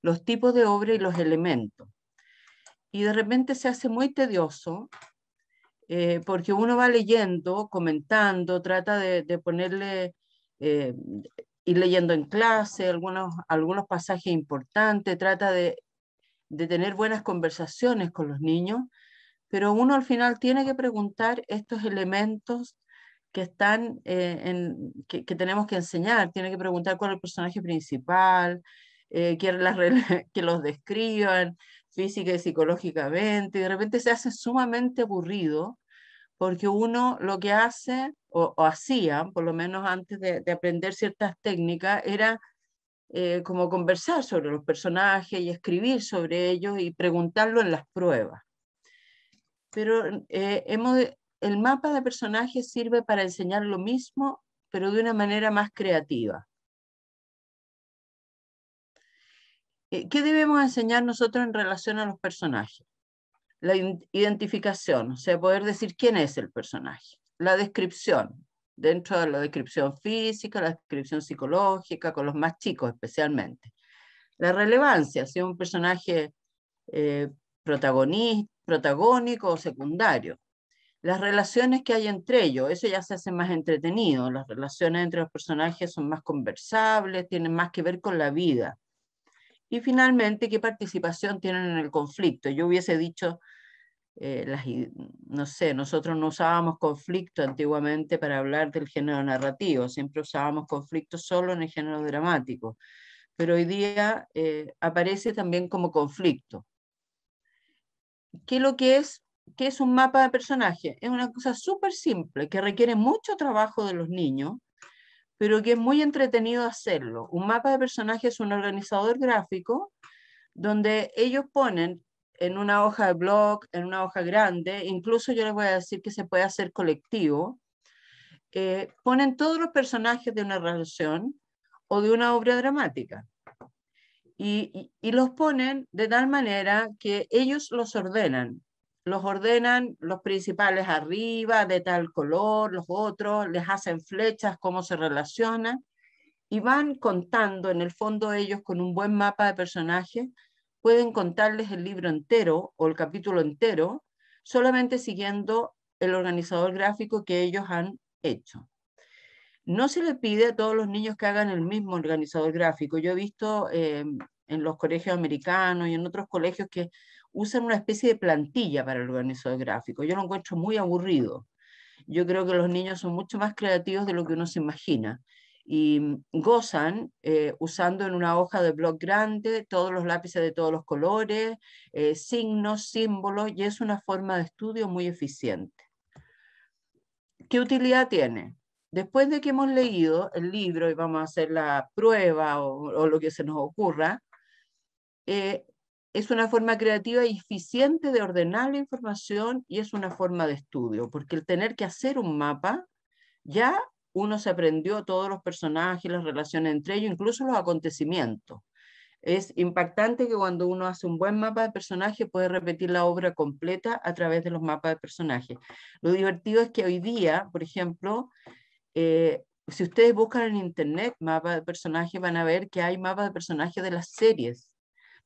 los tipos de obra y los elementos y de repente se hace muy tedioso eh, porque uno va leyendo, comentando, trata de, ponerle, ir eh, leyendo en clase algunos, algunos pasajes importantes, trata de, tener buenas conversaciones con los niños, pero uno al final tiene que preguntar estos elementos que están eh, en, que, tenemos que enseñar. Tiene que preguntar cuál es el personaje principal, que los describan, física y psicológicamente, y de repente se hace sumamente aburrido porque uno lo que hace o, hacía, por lo menos antes de, aprender ciertas técnicas, era eh, como conversar sobre los personajes y escribir sobre ellos y preguntarlo en las pruebas. Pero eh, el mapa de personajes sirve para enseñar lo mismo, pero de una manera más creativa. Eh, ¿Qué debemos enseñar nosotros en relación a los personajes? La identificación, o sea, poder decir quién es el personaje. La descripción, dentro de la descripción física, la descripción psicológica, con los más chicos especialmente. La relevancia, si es un personaje eh, protagonista, protagónico o secundario. Las relaciones que hay entre ellos, eso ya se hace más entretenido. Las relaciones entre los personajes son más conversables, tienen más que ver con la vida y finalmente, ¿qué participación tienen en el conflicto? Yo hubiese dicho, eh, no sé, nosotros no usábamos conflicto antiguamente para hablar del género narrativo, siempre usábamos conflicto solo en el género dramático, pero hoy día eh, aparece también como conflicto. ¿Qué lo que es? ¿Qué es un mapa de personaje? Es una cosa súper simple que requiere mucho trabajo de los niños pero que es muy entretenido hacerlo. Un mapa de personajes es un organizador gráfico donde ellos ponen en una hoja de blog, en una hoja grande, incluso yo les voy a decir que se puede hacer colectivo, eh, ponen todos los personajes de una relación o de una obra dramática. y los ponen de tal manera que ellos los ordenan los ordenan los principales arriba, de tal color, los otros, les hacen flechas, cómo se relacionan, y van contando, en el fondo ellos con un buen mapa de personajes, pueden contarles el libro entero o el capítulo entero, solamente siguiendo el organizador gráfico que ellos han hecho. No se le pide a todos los niños que hagan el mismo organizador gráfico. Yo he visto eh, en los colegios americanos y en otros colegios que usan una especie de plantilla para el organizador gráfico. Yo lo encuentro muy aburrido. Yo creo que los niños son mucho más creativos de lo que uno se imagina y mm, gozan eh, usando en una hoja de blog grande todos los lápices de todos los colores, eh, signos, símbolos, y es una forma de estudio muy eficiente. ¿Qué utilidad tiene? Después de que hemos leído el libro y vamos a hacer la prueba o, lo que se nos ocurra, eh, es una forma creativa y eficiente de ordenar la información y es una forma de estudio, porque el tener que hacer un mapa, ya uno se aprendió todos los personajes, las relaciones entre ellos, incluso los acontecimientos. Es impactante que cuando uno hace un buen mapa de personaje puede repetir la obra completa a través de los mapas de personajes. Lo divertido es que hoy día, por ejemplo, eh, si ustedes buscan en internet mapas de personaje van a ver que hay mapas de personaje de las series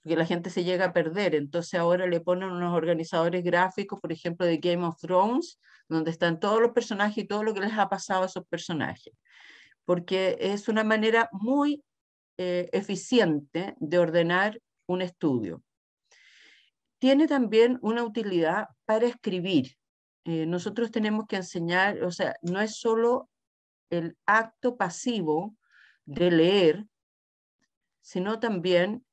que la gente se llega a perder. Entonces ahora le ponen unos organizadores gráficos, por ejemplo, de Game of Thrones, donde están todos los personajes y todo lo que les ha pasado a esos personajes. Porque es una manera muy eh, eficiente de ordenar un estudio. Tiene también una utilidad para escribir. Eh, nosotros tenemos que enseñar, o sea, no es solo el acto pasivo de leer, sino también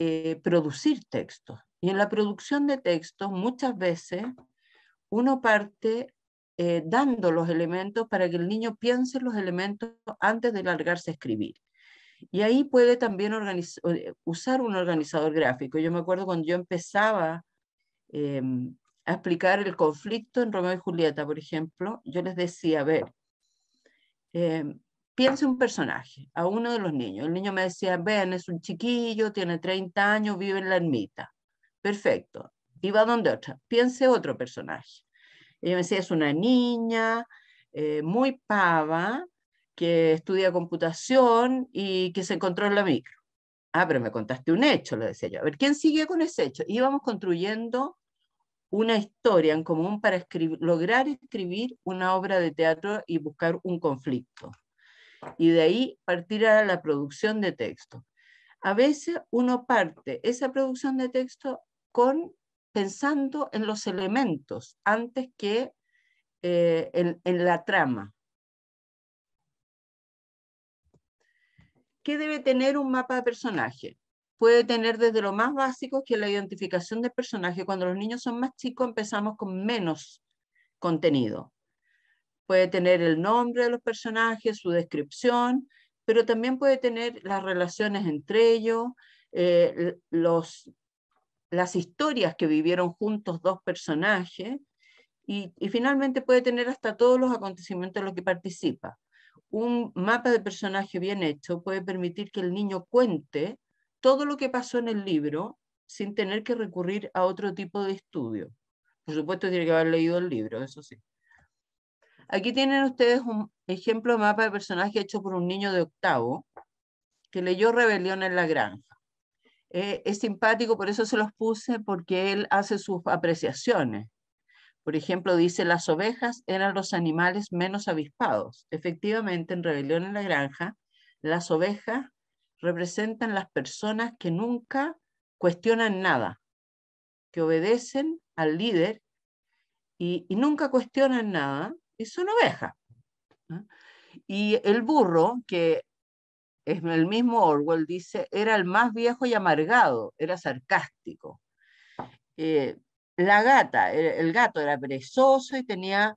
eh, producir textos. Y en la producción de textos muchas veces uno parte eh, dando los elementos para que el niño piense los elementos antes de largarse a escribir. Y ahí puede también eh, usar un organizador gráfico. Yo me acuerdo cuando yo empezaba em, a explicar el conflicto en Romeo y Julieta, por ejemplo, yo les decía, a ver, em, piense un personaje, a uno de los niños. El niño me decía, ven, es un chiquillo, tiene 30 años, vive en la ermita. Perfecto. va donde otra. Piense otro personaje. Ella me decía, es una niña eh, muy pava que estudia computación y que se encontró en la micro. Ah, pero me contaste un hecho, le decía yo. A ver, ¿quién sigue con ese hecho? Íbamos construyendo una historia en común para lograr escribir una obra de teatro y buscar un conflicto y de ahí partir a la producción de texto. A veces uno parte esa producción de texto con, pensando en los elementos antes que eh, en, la trama. ¿Qué debe tener un mapa de personaje? puede tener desde lo más básico, que es la identificación de personaje. Cuando los niños son más chicos empezamos con menos contenido. Puede tener el nombre de los personajes, su descripción, pero también puede tener las relaciones entre ellos, eh, los, las historias que vivieron juntos dos personajes y, y, finalmente puede tener hasta todos los acontecimientos en los que participa. Un mapa de personaje bien hecho puede permitir que el niño cuente todo lo que pasó en el libro sin tener que recurrir a otro tipo de estudio. Por supuesto, tiene que haber leído el libro, eso sí. Aquí tienen ustedes un ejemplo de mapa de personaje hecho por un niño de octavo que leyó Rebelión en la Granja. Eh, es simpático, por eso se los puse, porque él hace sus apreciaciones. Por ejemplo, dice, las ovejas eran los animales menos avispados. Efectivamente, en Rebelión en la Granja, las ovejas representan las personas que nunca cuestionan nada, que obedecen al líder y nunca cuestionan nada, es una oveja Y el burro, que es el mismo Orwell dice, era el más viejo y amargado, era sarcástico. Eh, la gata, el, gato era perezoso y tenía,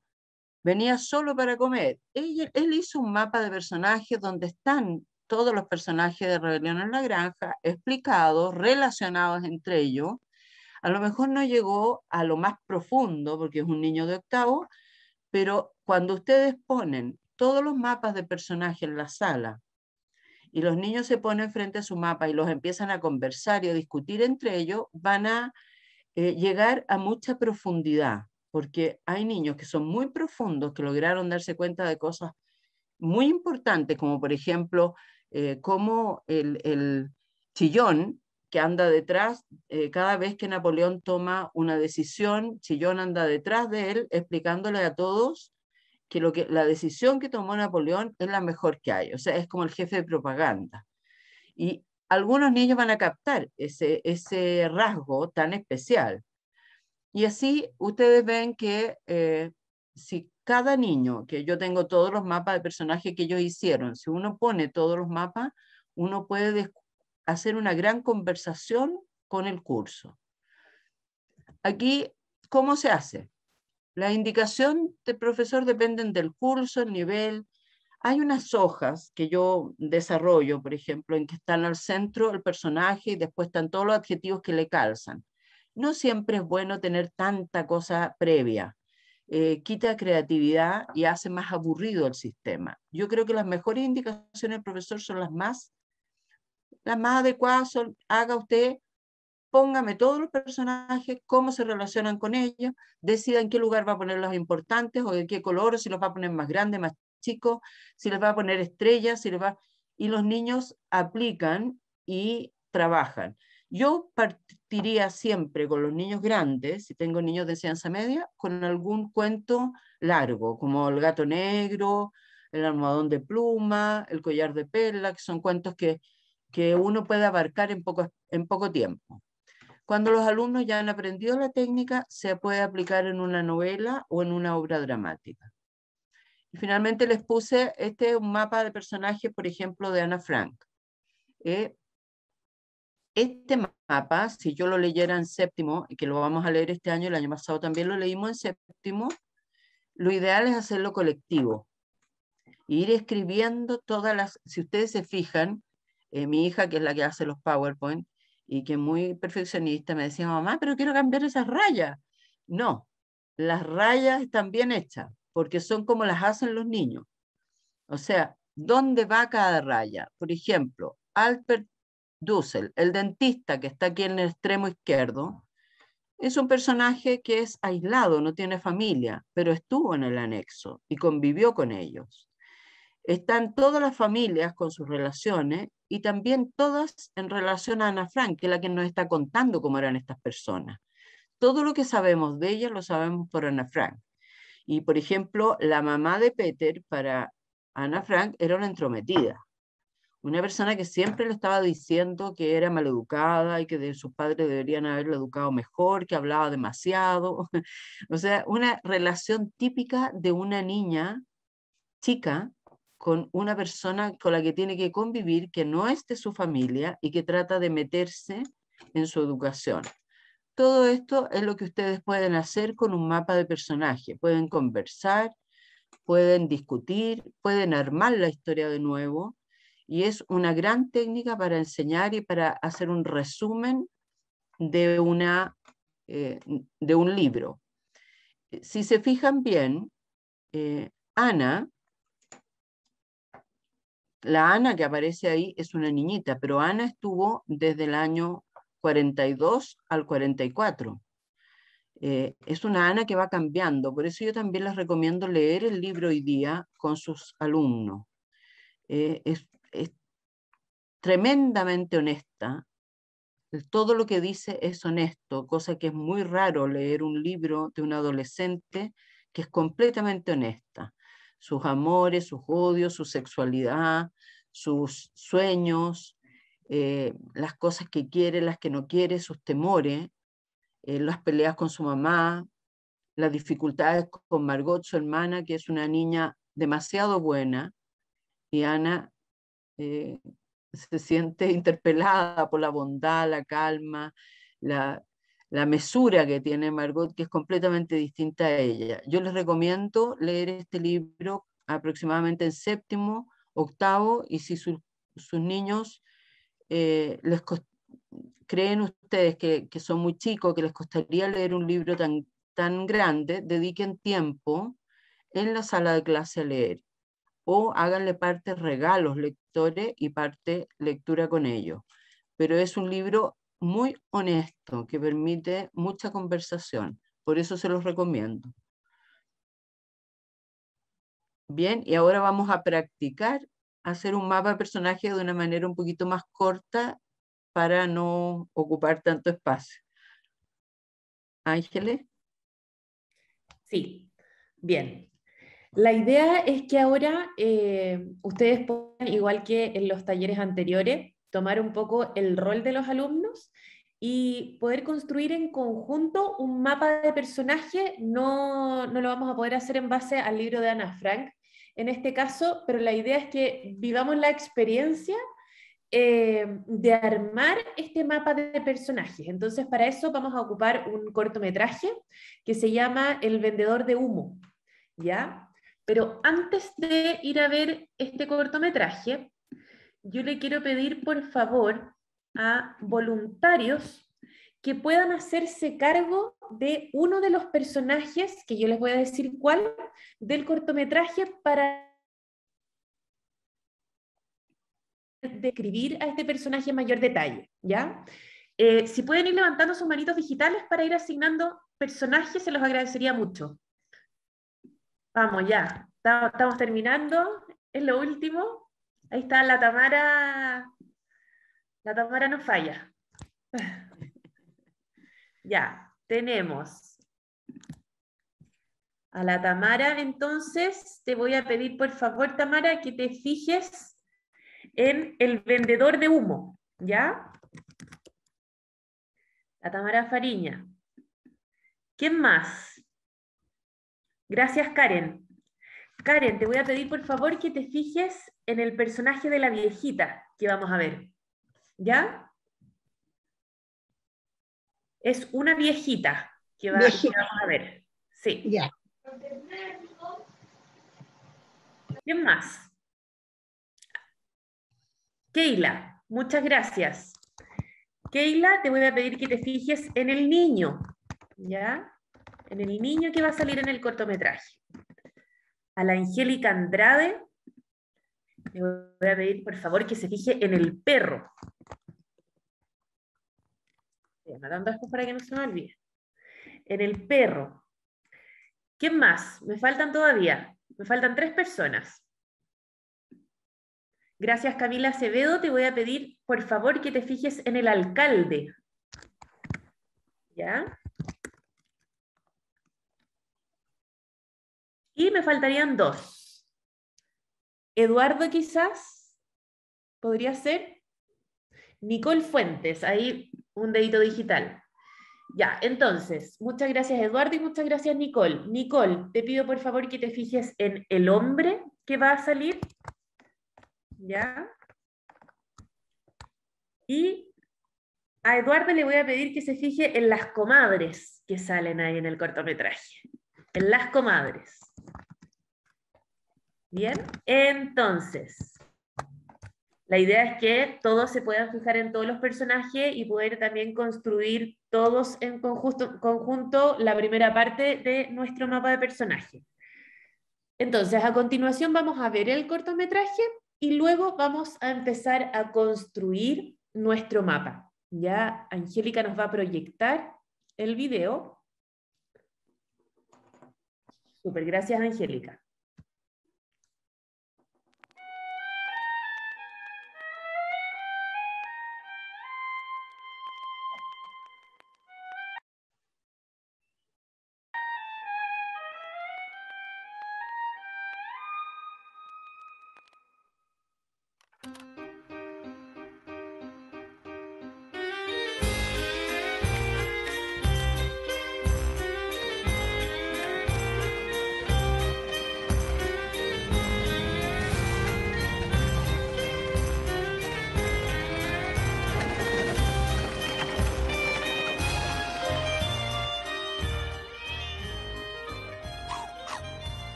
venía solo para comer. él hizo un mapa de personajes donde están todos los personajes de Rebelión en la Granja explicados, relacionados entre ellos. A lo mejor no llegó a lo más profundo, porque es un niño de octavo, pero cuando ustedes ponen todos los mapas de personaje en la sala y los niños se ponen frente a su mapa y los empiezan a conversar y a discutir entre ellos, van a eh, llegar a mucha profundidad, porque hay niños que son muy profundos, que lograron darse cuenta de cosas muy importantes, como por ejemplo, eh, cómo el, el, chillón que anda detrás, eh, cada vez que Napoleón toma una decisión, Chillón anda detrás de él explicándole a todos que, lo que la decisión que tomó Napoleón es la mejor que hay, o sea, es como el jefe de propaganda. Y algunos niños van a captar ese, rasgo tan especial. Y así ustedes ven que eh, si cada niño, que yo tengo todos los mapas de personajes que ellos hicieron, si uno pone todos los mapas, uno puede hacer una gran conversación con el curso. Aquí, ¿cómo se hace? La indicación del profesor depende del curso, el nivel. Hay unas hojas que yo desarrollo, por ejemplo, en que están al centro el personaje y después están todos los adjetivos que le calzan. No siempre es bueno tener tanta cosa previa. Eh, quita creatividad y hace más aburrido el sistema. Yo creo que las mejores indicaciones del profesor son las más, las más adecuadas. Son, haga usted póngame todos los personajes, cómo se relacionan con ellos, decida en qué lugar va a poner los importantes o de qué color, si los va a poner más grandes, más chicos, si les va a poner estrellas, si va... Y los niños aplican y trabajan. Yo partiría siempre con los niños grandes, si tengo niños de enseñanza media, con algún cuento largo, como El gato negro, El almohadón de pluma, El collar de perla, que son cuentos que, que uno puede abarcar en poco, en poco tiempo. Cuando los alumnos ya han aprendido la técnica, se puede aplicar en una novela o en una obra dramática. Y finalmente les puse, este un mapa de personajes, por ejemplo, de Ana Frank. Eh, este mapa, si yo lo leyera en séptimo, y que lo vamos a leer este año, el año pasado también lo leímos en séptimo, lo ideal es hacerlo colectivo. Ir escribiendo todas las, si ustedes se fijan, eh, mi hija, que es la que hace los PowerPoint, y que muy perfeccionista me decía, mamá, pero quiero cambiar esas rayas. No, las rayas están bien hechas, porque son como las hacen los niños. O sea, ¿dónde va cada raya? Por ejemplo, Albert Dussel, el dentista que está aquí en el extremo izquierdo, es un personaje que es aislado, no tiene familia, pero estuvo en el anexo y convivió con ellos. Están todas las familias con sus relaciones y también todas en relación a Ana Frank, que es la que nos está contando cómo eran estas personas. Todo lo que sabemos de ella lo sabemos por Ana Frank. Y, por ejemplo, la mamá de Peter para Ana Frank era una entrometida, una persona que siempre le estaba diciendo que era maleducada y que de sus padres deberían haberla educado mejor, que hablaba demasiado. o sea, una relación típica de una niña chica con una persona con la que tiene que convivir, que no es de su familia y que trata de meterse en su educación. Todo esto es lo que ustedes pueden hacer con un mapa de personaje. Pueden conversar, pueden discutir, pueden armar la historia de nuevo y es una gran técnica para enseñar y para hacer un resumen de, una, eh, de un libro. Si se fijan bien, eh, Ana la Ana que aparece ahí es una niñita, pero Ana estuvo desde el año 42 al 44. Eh, es una Ana que va cambiando, por eso yo también les recomiendo leer el libro hoy día con sus alumnos. Eh, es, es, tremendamente honesta, eh, todo lo que dice es honesto, cosa que es muy raro leer un libro de un adolescente que es completamente honesta sus amores, sus odios, su sexualidad, sus sueños, eh, las cosas que quiere, las que no quiere, sus temores, eh, las peleas con su mamá, las dificultades con Margot, su hermana, que es una niña demasiado buena, y Ana eh, se siente interpelada por la bondad, la calma, la, la mesura que tiene Margot, que es completamente distinta a ella. Yo les recomiendo leer este libro aproximadamente en séptimo, octavo, y si sus niños eh, les creen ustedes que, son muy chicos, que les costaría leer un libro tan, tan grande, dediquen tiempo en la sala de clase a leer o háganle parte regalos lectores y parte lectura con ellos. Pero es un libro muy honesto, que permite mucha conversación. Por eso se los recomiendo. Bien, y ahora vamos a practicar hacer un mapa de personajes de una manera un poquito más corta para no ocupar tanto espacio. Ángeles. Sí, bien. La idea es que ahora eh, ustedes puedan, igual que en los talleres anteriores, tomar un poco el rol de los alumnos y poder construir en conjunto un mapa de personaje, no, no lo vamos a poder hacer en base al libro de Ana Frank en este caso, pero la idea es que vivamos la experiencia eh, de armar este mapa de personajes. Entonces, para eso vamos a ocupar un cortometraje que se llama El vendedor de humo, ¿ya? Pero antes de ir a ver este cortometraje, yo le quiero pedir por favor a voluntarios que puedan hacerse cargo de uno de los personajes, que yo les voy a decir cuál, del cortometraje para describir a este personaje en mayor detalle, ¿ya? Eh, si pueden ir levantando sus manitos digitales para ir asignando personajes, se los agradecería mucho. Vamos, ya. Estamos terminando. Es lo último. Ahí está la Tamara. La Tamara no falla. ya, tenemos. A la Tamara, entonces, te voy a pedir, por favor, Tamara, que te fijes en el vendedor de humo, ¿ya? La Tamara Fariña. ¿Quién más? Gracias, Karen. Karen, te voy a pedir, por favor, que te fijes en el personaje de la viejita que vamos a ver. ¿Ya? Es una viejita que, vamos a ver. Sí. Ya. ¿Quién más? Keila, muchas gracias. Keila, te voy a pedir que te fijes en el niño, ¿ya? En el niño que va a salir en el cortometraje. A la Angélica Andrade le voy a pedir, por favor, que se fije en el perro. dos cosas para que no se me olvide. En el perro. ¿Quién más? Me faltan todavía. Me faltan tres personas. Gracias Camila Acevedo, te voy a pedir por favor que te fijes en el alcalde. ¿Ya? Y me faltarían dos. Eduardo quizás, podría ser. Nicole Fuentes, ahí un dedito digital. Ya, entonces, muchas gracias Eduardo y muchas gracias Nicole. Nicole, te pido por favor que te fijes en el hombre que va a salir. Ya. Y a Eduardo le voy a pedir que se fije en las comadres que salen ahí en el cortometraje. En las comadres. Bien, entonces, la idea es que todos se puedan fijar en todos los personajes y poder también construir todos en conjunto, la primera parte de nuestro mapa de personajes. Entonces, a continuación vamos a ver el cortometraje y luego vamos a empezar a construir nuestro mapa. Ya Angélica nos va a proyectar el video. Super, gracias Angélica.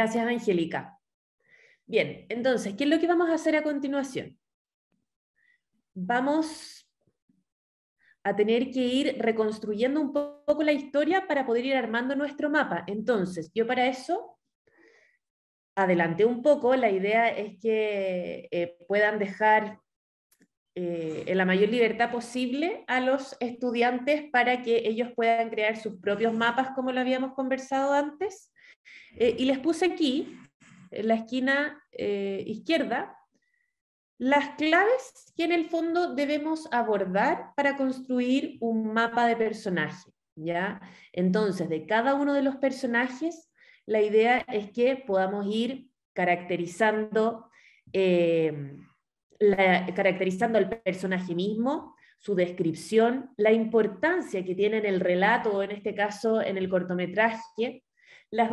Gracias, Angélica. Bien, entonces, ¿qué es lo que vamos a hacer a continuación? Vamos a tener que ir reconstruyendo un poco la historia para poder ir armando nuestro mapa. Entonces, yo para eso adelanté un poco, la idea es que eh, puedan dejar eh, en la mayor libertad posible a los estudiantes para que ellos puedan crear sus propios mapas, como lo habíamos conversado antes eh, y les puse aquí, en la esquina eh, izquierda, las claves que en el fondo debemos abordar para construir un mapa de personaje. ¿ya? Entonces, de cada uno de los personajes, la idea es que podamos ir caracterizando, eh, caracterizando al personaje mismo, su descripción, la importancia que tiene en el relato, o en este caso en el cortometraje, las,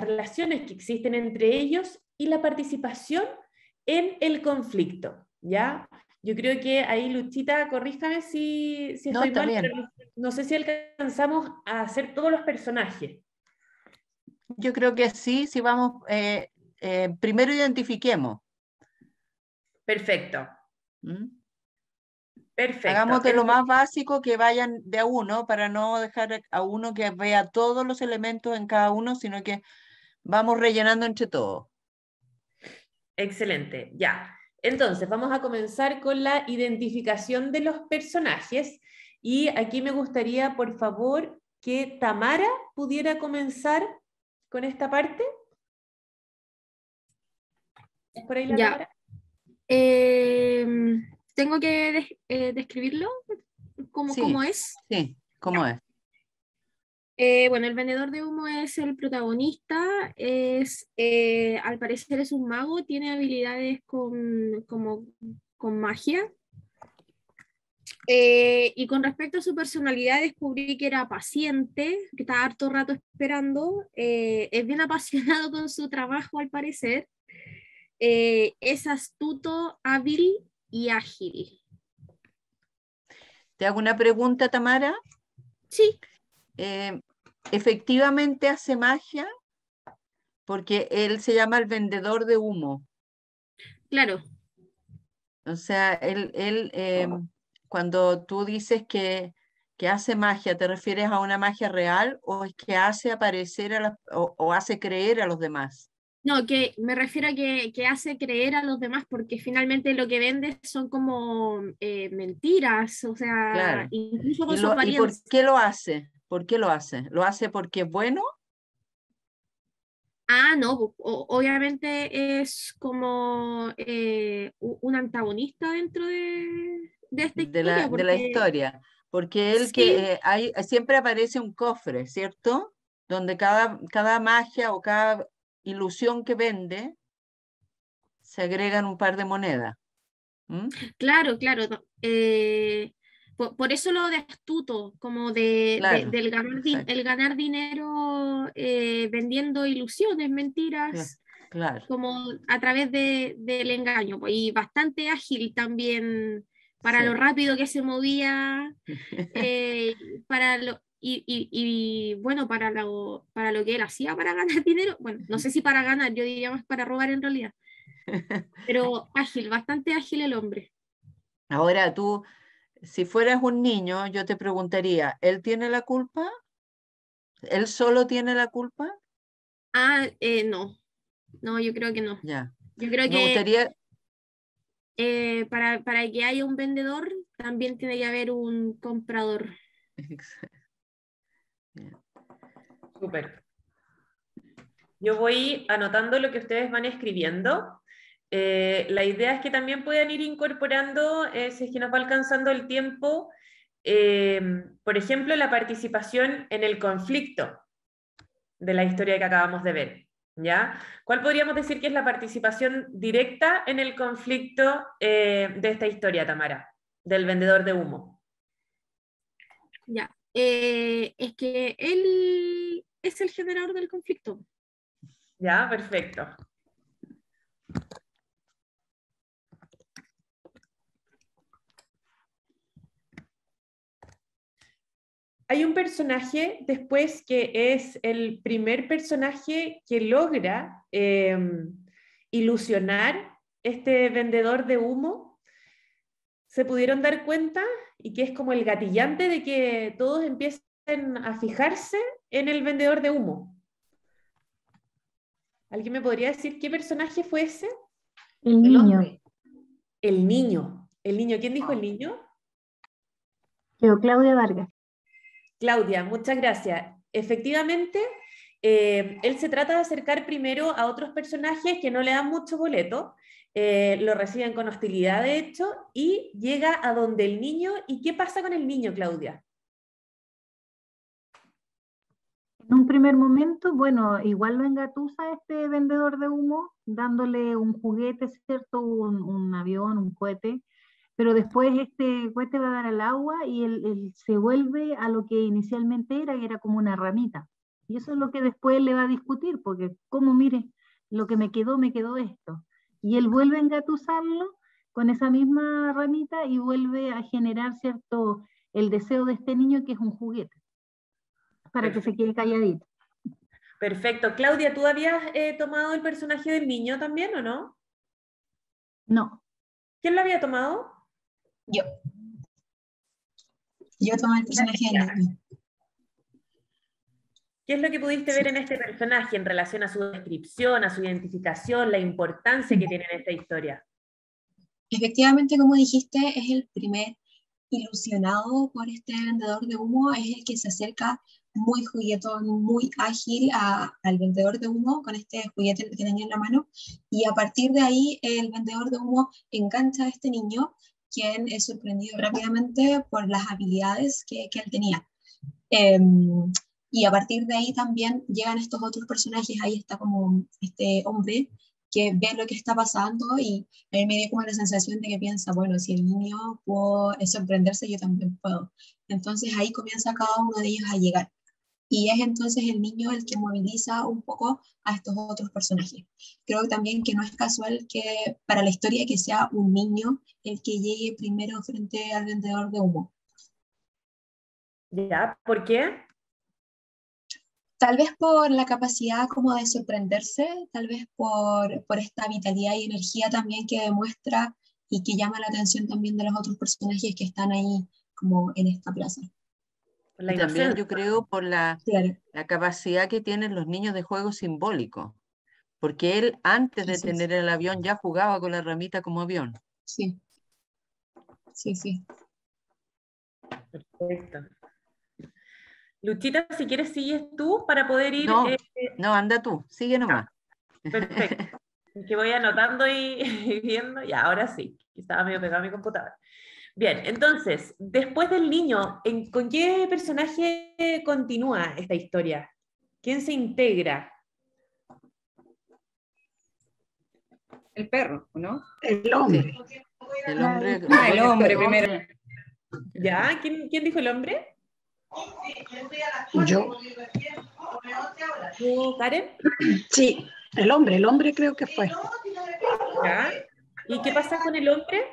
relaciones que existen entre ellos y la participación en el conflicto, ¿ya? Yo creo que ahí, Luchita, corríjame si, estoy mal, pero no sé si alcanzamos a hacer todos los personajes. Yo creo que sí, si vamos, eh, eh, primero identifiquemos. Perfecto. ¿Mm? Perfecto. Hagamos de lo más básico que vayan de a uno para no dejar a uno que vea todos los elementos en cada uno, sino que vamos rellenando entre todos. Excelente, ya. Entonces, vamos a comenzar con la identificación de los personajes. Y aquí me gustaría, por favor, que Tamara pudiera comenzar con esta parte. por ahí la ya. ¿Tengo que eh, describirlo ¿Cómo es? Sí, ¿cómo es. Eh, bueno, el vendedor de humo es el protagonista, es, eh, al parecer es un mago, tiene habilidades con, como, con magia. y con respecto a su personalidad, descubrí que era paciente, que está harto rato esperando, es bien apasionado con su trabajo al parecer, es astuto, hábil y ágil. ¿Te hago una pregunta, Tamara? Sí. Eh, efectivamente hace magia porque él se llama el vendedor de humo. Claro. O sea, él, em, oh. cuando tú dices que, que, hace magia, ¿te refieres a una magia real o es que hace aparecer a o hace creer a los demás? No, que me refiero a que, hace creer a los demás porque finalmente lo que vende son como eh, mentiras, o sea, incluso con ¿Y, lo, ¿Y por qué lo hace? ¿Por qué lo hace? ¿Lo hace porque es bueno? Ah, no, obviamente es como eh, un antagonista dentro de, de historia. De la, historia, porque él que eh, hay, siempre aparece un cofre, ¿cierto? donde cada, cada magia o cada ilusión que vende, se agregan un par de monedas. Claro, claro. Eh, por, eso lo de astuto, como de, del ganar, el ganar dinero eh, vendiendo ilusiones, mentiras. como a través del engaño y bastante ágil también para lo rápido que se movía, eh, para lo, y, bueno, para lo, para lo que él hacía para ganar dinero, bueno, no sé si para ganar, yo diría más para robar en realidad, pero ágil, bastante ágil el hombre. Ahora tú, si fueras un niño, yo te preguntaría, ¿él tiene la culpa? ¿Él solo tiene la culpa? Ah, eh, no, no, yo creo que no. Ya. Yo creo que... Eh, para, para que haya un vendedor, también tiene que haber un comprador. Yo voy anotando lo que ustedes van escribiendo. Eh, la idea es que también puedan ir incorporando, eh, si es que nos va alcanzando el tiempo, eh, por ejemplo, la participación en el conflicto de la historia que acabamos de ver. ¿ya? ¿Cuál podríamos decir que es la participación directa en el conflicto de esta historia, Tamara, del vendedor de humo? Ya, eh, es que él es el generador del conflicto. Ya, perfecto. Hay un personaje después que es el primer personaje que logra em, ilusionar este vendedor de humo. ¿Se pudieron dar cuenta y que es como el gatillante de que todos empiecen a fijarse en el vendedor de humo. ¿Alguien me podría decir qué personaje fue ese? El, niño. El niño. El niño. ¿Quién dijo el ah. niño? Claudia Vargas. Claudia, muchas gracias. Efectivamente, eh, él se trata de acercar primero a otros personajes que no le dan mucho boleto, eh, lo reciben con hostilidad de hecho, y llega a donde el niño. ¿Y qué pasa con el niño, Claudia? En un primer momento, bueno, igual lo engatusa este vendedor de humo, dándole un juguete, ¿cierto? Un, avión, un cohete, pero después este cohete va a dar al agua y él, se vuelve a lo que inicialmente era, que era como una ramita y eso es lo que después le va a discutir, porque como mire, lo que me quedó, me quedó esto. Y él vuelve a engatusarlo con esa misma ramita y vuelve a generar cierto el deseo de este niño que es un juguete, para que se quede calladito. Perfecto. Claudia, ¿tú habías eh, tomado el personaje del niño también o no? No. ¿Quién lo había tomado? Yo. Yo tomé el personaje del niño. ¿Qué es lo que pudiste ver en este personaje en relación a su descripción, a su identificación, la importancia que tiene en esta historia? Efectivamente, como dijiste, es el primer ilusionado por este vendedor de humo, es el que se acerca muy juguetón, muy ágil al vendedor de humo con este juguete que tenía en la mano. Y a partir de ahí, el vendedor de humo engancha a este niño, quien es sorprendido rápidamente por las habilidades que, él tenía. Em, y a partir de ahí también llegan estos otros personajes, ahí está como este hombre que ve lo que está pasando y a mí me dio como la sensación de que piensa, bueno, si el niño puede sorprenderse, yo también puedo. Entonces ahí comienza cada uno de ellos a llegar. Y es entonces el niño el que moviliza un poco a estos otros personajes. Creo también que no es casual que para la historia que sea un niño el que llegue primero frente al vendedor de humo. ¿Ya? ¿Por qué? Tal vez por la capacidad como de sorprenderse, tal vez por, esta vitalidad y energía también que demuestra y que llama la atención también de los otros personajes que están ahí como en esta plaza. También yo creo, por la, la, capacidad que tienen los niños de juego simbólico, porque él antes de tener el avión ya jugaba con la ramita como avión. Sí, sí, sí. Perfecto. Luchita, si quieres, sigues tú para poder ir. No, eh, anda tú, sigue nomás. Ah, perfecto. que voy anotando y, viendo, y ahora sí, estaba medio pegado a mi computadora. Bien, entonces, después del niño, ¿con qué personaje continúa esta historia? ¿Quién se integra? El perro, ¿no? El hombre. Ah, el hombre primero. ¿Ya? ¿Quién, quién dijo el hombre? Yo. ¿Karen? Sí, el hombre, el hombre creo que fue. ¿Y qué pasa con el hombre?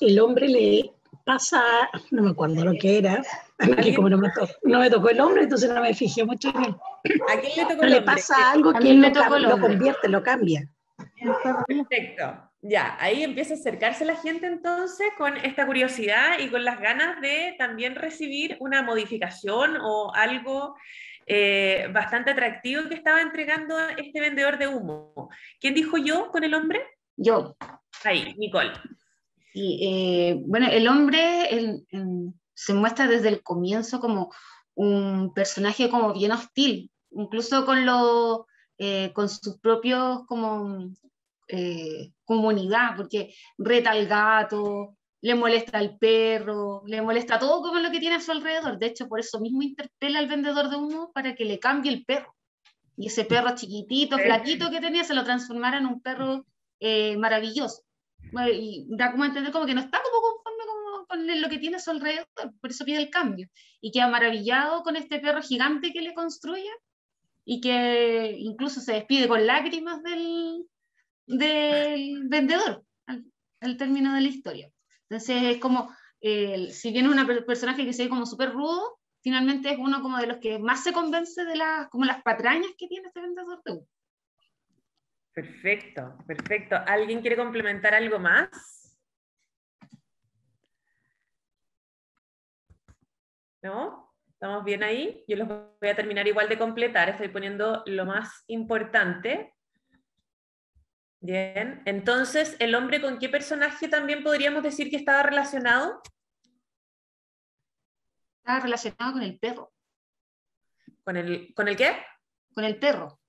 El hombre le pasa, no me acuerdo lo que era, como no me, tocó, no tocó el hombre, entonces no me fijé mucho en él. ¿A quién le tocó el hombre? Le pasa algo que lo convierte, lo cambia. Perfecto. Ya, ahí empieza a acercarse la gente entonces con esta curiosidad y con las ganas de también recibir una modificación o algo eh, bastante atractivo que estaba entregando este vendedor de humo. ¿Quién dijo yo con el hombre? Yo. Ahí, Nicole. Eh, bueno, el hombre se muestra desde el comienzo como un personaje como bien hostil, incluso con, lo, eh, con sus propios como comunidad, porque reta al gato, le molesta al perro, le molesta todo como lo que tiene a su alrededor. De hecho, por eso mismo interpela al vendedor de humo para que le cambie el perro. Y ese perro chiquitito, flaquito que tenía, se lo transformara en un perro eh, maravilloso. Y da como a entender como que no está como conforme con lo que tiene a su alrededor, por eso pide el cambio. Y queda maravillado con este perro gigante que le construye y que incluso se despide con lágrimas del, del vendedor al, término de la historia. Entonces es como, si bien es un personaje que se ve como súper rudo, finalmente es uno como de los que más se convence de las, como las patrañas que tiene este vendedor Perfecto, perfecto. ¿Alguien quiere complementar algo más? ¿No? ¿Estamos bien ahí? Yo los voy a terminar igual de completar. Estoy poniendo lo más importante. Bien, entonces, ¿el hombre con qué personaje también podríamos decir que estaba relacionado? Estaba relacionado con el perro. ¿Con el, qué? Con el perro.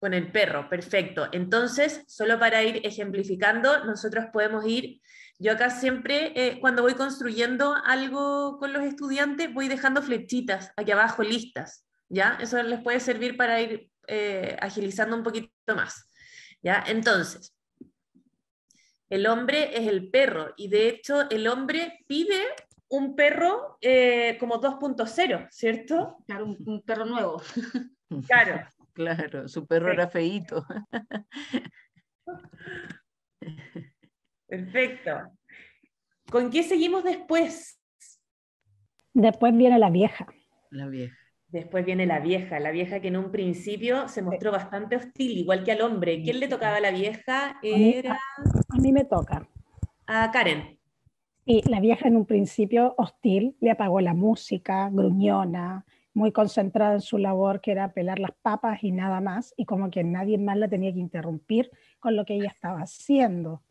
Con el perro, perfecto. Entonces, solo para ir ejemplificando, nosotros podemos ir, yo acá siempre, eh, cuando voy construyendo algo con los estudiantes, voy dejando flechitas aquí abajo listas, ¿ya? Eso les puede servir para ir eh, agilizando un poquito más. Entonces, el hombre es el perro y de hecho el hombre pide un perro eh, como 2.0, ¿cierto? Claro, un, perro nuevo. Claro. Claro, su perro era feíto. Perfecto. ¿Con qué seguimos después? Después viene la vieja. La vieja. Después viene la vieja, la vieja que en un principio se mostró bastante hostil, igual que al hombre. ¿Quién le tocaba a la vieja? A mí me toca. A Karen. Y la vieja en un principio hostil, le apagó la música, gruñona, muy concentrada en su labor que era pelar las papas y nada más, y como que nadie más la tenía que interrumpir con lo que ella estaba haciendo.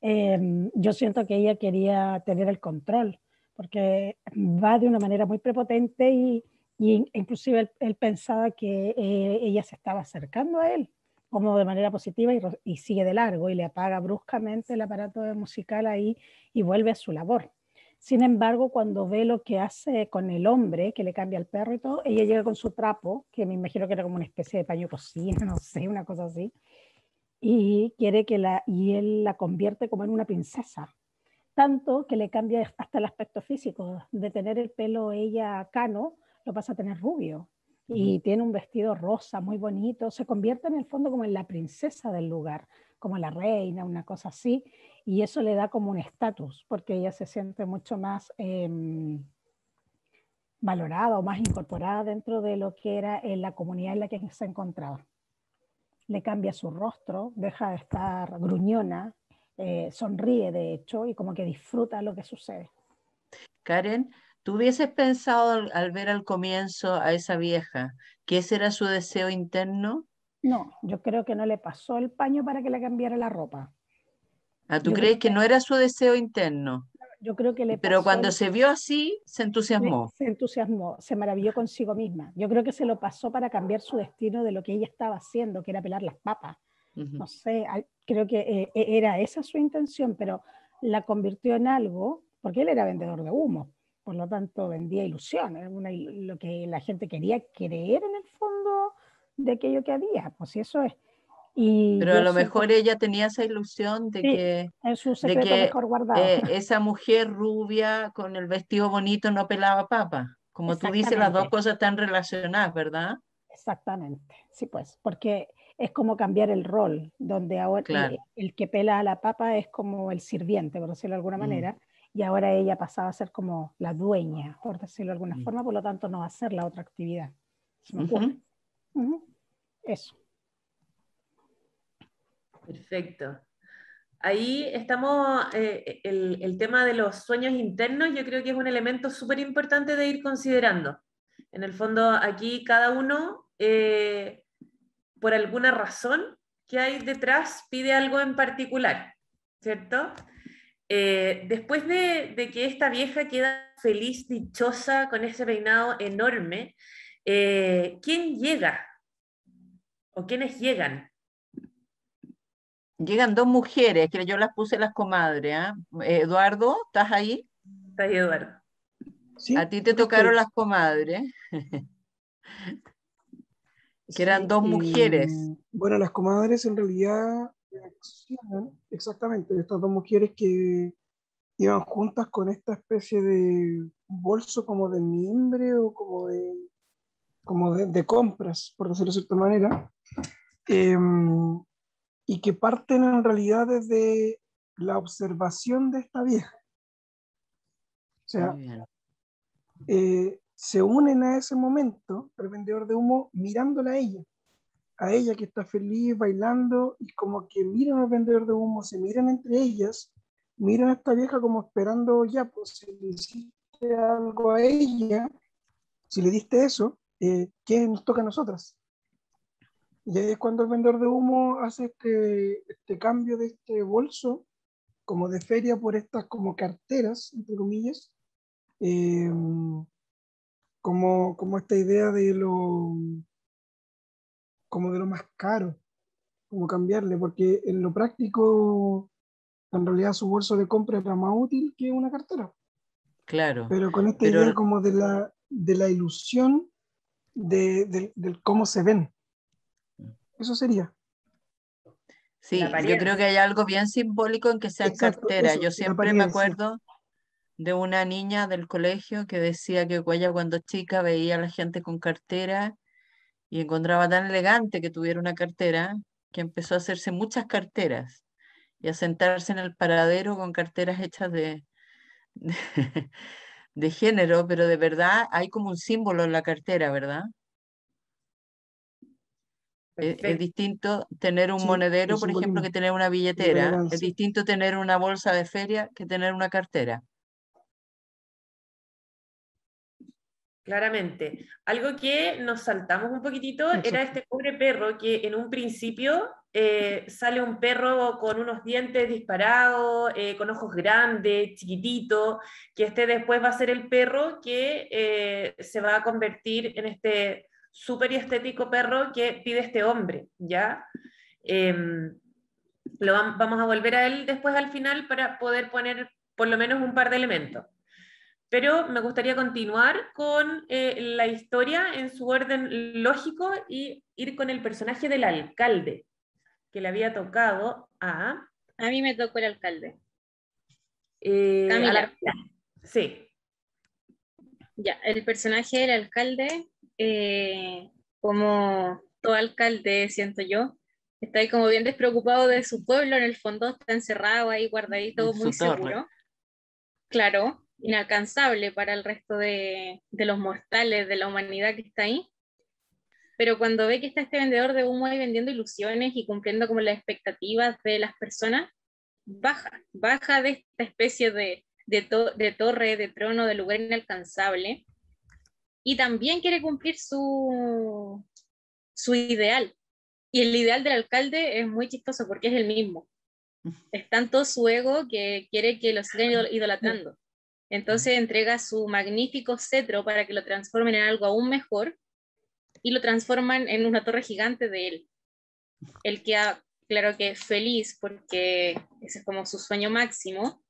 Em, yo siento que ella quería tener el control, porque va de una manera muy prepotente y y inclusive él, pensaba que eh, ella se estaba acercando a él como de manera positiva y, sigue de largo y le apaga bruscamente el aparato musical ahí y vuelve a su labor. Sin embargo, cuando ve lo que hace con el hombre, que le cambia el perro y todo, ella llega con su trapo, que me imagino que era como una especie de paño cocina, no sé, una cosa así, y quiere que la, y él la convierte como en una princesa, tanto que le cambia hasta el aspecto físico, de tener el pelo ella cano, pasa a tener rubio y tiene un vestido rosa muy bonito, se convierte en el fondo como en la princesa del lugar, como la reina, una cosa así, y eso le da como un estatus, porque ella se siente mucho más em, valorada o más incorporada dentro de lo que era en la comunidad en la que se encontraba. Le cambia su rostro, deja de estar gruñona, eh, sonríe de hecho y como que disfruta lo que sucede. Karen, ¿Tú hubieses pensado al, ver al comienzo a esa vieja que ese era su deseo interno? No, yo creo que no le pasó el paño para que le cambiara la ropa. Ah, ¿tú crees que, no era su deseo interno? Yo creo que le Pero cuando se vio así, se entusiasmó. Se entusiasmó, se maravilló consigo misma. Yo creo que se lo pasó para cambiar su destino de lo que ella estaba haciendo, que era pelar las papas. No sé, creo que eh, e, era esa su intención, pero la convirtió en algo, porque él era vendedor de humo por lo tanto vendía ilusiones, lo que la gente quería creer en el fondo de aquello que había, pues eso es. Y Pero a lo mejor ella tenía esa ilusión de que, que eh, esa mujer rubia con el vestido bonito no pelaba papa. Como tú dices, las dos cosas están relacionadas, ¿verdad? Exactamente, sí pues, porque es como cambiar el rol, donde ahora el, que pela a la papa es como el sirviente, por decirlo de alguna mm. manera, y ahora ella pasaba a ser como la dueña, por decirlo de alguna mm. forma, por lo tanto no va a ser la otra actividad. Eso. Perfecto. Ahí estamos, eh, el, tema de los sueños internos yo creo que es un elemento súper importante de ir considerando. En el fondo aquí cada uno, eh, por alguna razón que hay detrás, pide algo en particular, ¿cierto? Eh, después de, que esta vieja queda feliz, dichosa, con ese reinado enorme, eh, ¿quién llega? ¿O quiénes llegan? Llegan dos mujeres, que yo las puse las comadres. ¿ah? Eduardo, ¿estás ahí? Estás, ahí, Eduardo. A ti te tocaron las comadres. que eran dos mujeres. bueno, las comadres en realidad exactamente estas dos mujeres que iban juntas con esta especie de bolso como de mimbre o como de, como de, compras, por decirlo de cierta manera, em, y que parten en realidad desde la observación de esta vieja. O sea, eh, se unen a ese momento, el vendedor de humo, mirándola a ella a ella que está feliz bailando y como que miran al vendedor de humo, se miran entre ellas, miran a esta vieja como esperando ya, pues si le hiciste algo a ella, si le diste eso, eh, ¿qué nos toca a nosotras? Y ahí es cuando el vendedor de humo hace este, este cambio de este bolso como de feria por estas como carteras, entre comillas, eh, como, como esta idea de lo como de lo más caro, como cambiarle, porque en lo práctico, en realidad su bolso de compra era más útil que una cartera. Claro. Pero con esta idea como de la, de la ilusión de, cómo se ven. Eso sería. Sí, yo creo que hay algo bien simbólico en que sea cartera. yo siempre me acuerdo de una niña del colegio que decía que ella cuando chica veía a la gente con cartera y encontraba tan elegante que tuviera una cartera que empezó a hacerse muchas carteras y a sentarse en el paradero con carteras hechas de, de, género, pero de verdad hay como un símbolo en la cartera, ¿verdad? Es, distinto tener un monedero, por ejemplo, que tener una billetera. Es distinto tener una bolsa de feria que tener una cartera. claramente. Algo que nos saltamos un poquitito era este pobre perro que en un principio eh, sale un perro con unos dientes disparados, eh, con ojos grandes, chiquitito, que este después va a ser el perro que eh, se va a convertir en este súper estético perro que pide este hombre, ¿ya? Em, lo vamos a volver a él después al final para poder poner por lo menos un par de elementos pero me gustaría continuar con eh, la historia en su orden lógico y ir con el personaje del alcalde, que le había tocado a... A mí me tocó el alcalde. Eh, Sí. Ya, el personaje del alcalde, eh, como todo alcalde, siento yo, está ahí como bien despreocupado de su pueblo, en el fondo está encerrado ahí, guardadito, muy seguro. Claro, inalcanzable para el resto de, los mortales, de la humanidad que está ahí. Pero cuando ve que está este vendedor de humo ahí vendiendo ilusiones y cumpliendo como las expectativas de las personas, baja, baja de esta especie de, de, torre, de trono, de lugar inalcanzable. Y también quiere cumplir su, su ideal. Y el ideal del alcalde es muy chistoso porque es el mismo. Mm. Es tanto su ego que quiere que lo sigan idolatrando. Entonces entrega su magnífico cetro para que lo transformen en algo aún mejor y lo transforman en una torre gigante de él. el que claro que es feliz porque ese es como su sueño máximo,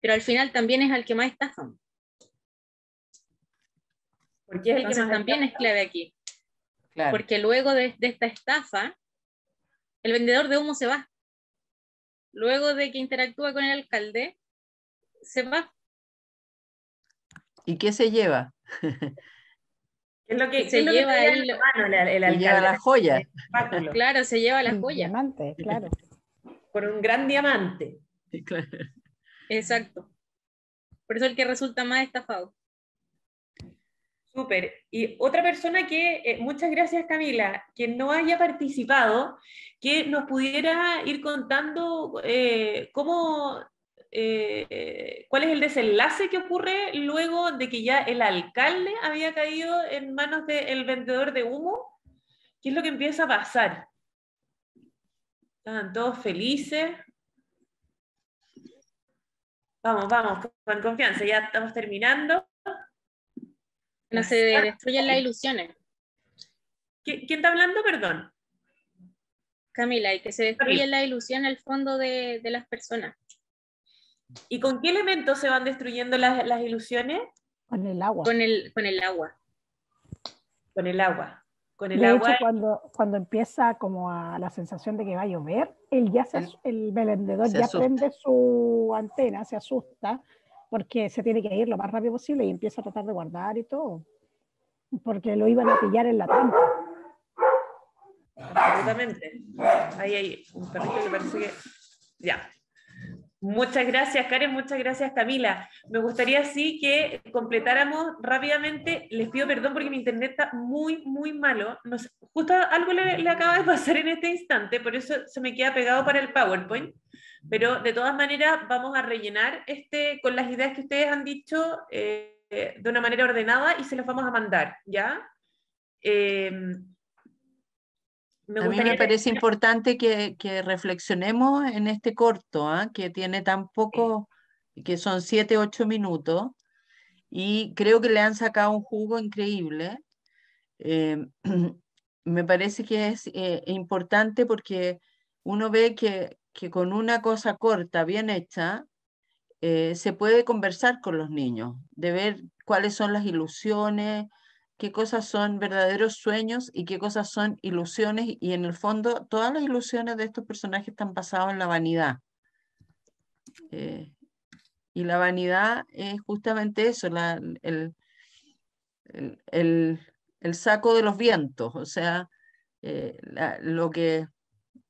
pero al final también es al que más estafan. Porque es el que también es clave aquí. Porque luego de, de esta estafa, el vendedor de humo se va. Luego de que interactúa con el alcalde, se va ¿Y qué se lleva? Es lo que se, lleva la joya. Claro, se lleva la joya. claro. Por un gran diamante. Exacto. Por eso el que resulta más estafado. Súper. Y otra persona que, eh, muchas gracias Camila, que no haya participado, que nos pudiera ir contando eh, cómo eh, cuál es el desenlace que ocurre luego de que ya el alcalde había caído en manos del vendedor de humo? ¿Qué es lo que empieza a pasar? Están todos felices. Vamos, vamos, con confianza, ya estamos terminando. No se destruyen las ilusiones. ¿Quién está hablando? Perdón. Camila, y que se destruye la ilusión al fondo de, las personas. ¿Y con qué elementos se van destruyendo las, las ilusiones? Con el agua. Con el, con el agua. Con el agua. Con el de agua. Hecho, cuando, cuando empieza como a la sensación de que va a llover, el ya el vendedor ya prende su antena, se asusta, porque se tiene que ir lo más rápido posible y empieza a tratar de guardar y todo, porque lo iban a pillar en la trampa. Absolutamente. Ahí hay un perrito que parece Ya, Muchas gracias, Karen. Muchas gracias, Camila. Me gustaría sí que completáramos rápidamente. Les pido perdón porque mi internet está muy, muy malo. Nos, justo algo le, acaba de pasar en este instante, por eso se me queda pegado para el PowerPoint. Pero de todas maneras vamos a rellenar este con las ideas que ustedes han dicho eh, de una manera ordenada y se las vamos a mandar, ¿ya? Eh, me A mí me parece importante que, reflexionemos en este corto, ¿ah? que tiene tan poco, que son siete ocho minutos, y creo que le han sacado un jugo increíble. Eh, me parece que es eh, importante porque uno ve que, con una cosa corta, bien hecha, eh, se puede conversar con los niños, de ver cuáles son las ilusiones, qué cosas son verdaderos sueños y qué cosas son ilusiones. Y en el fondo, todas las ilusiones de estos personajes están basadas en la vanidad. Eh, y la vanidad es justamente eso, el, saco de los vientos, o sea, eh, lo que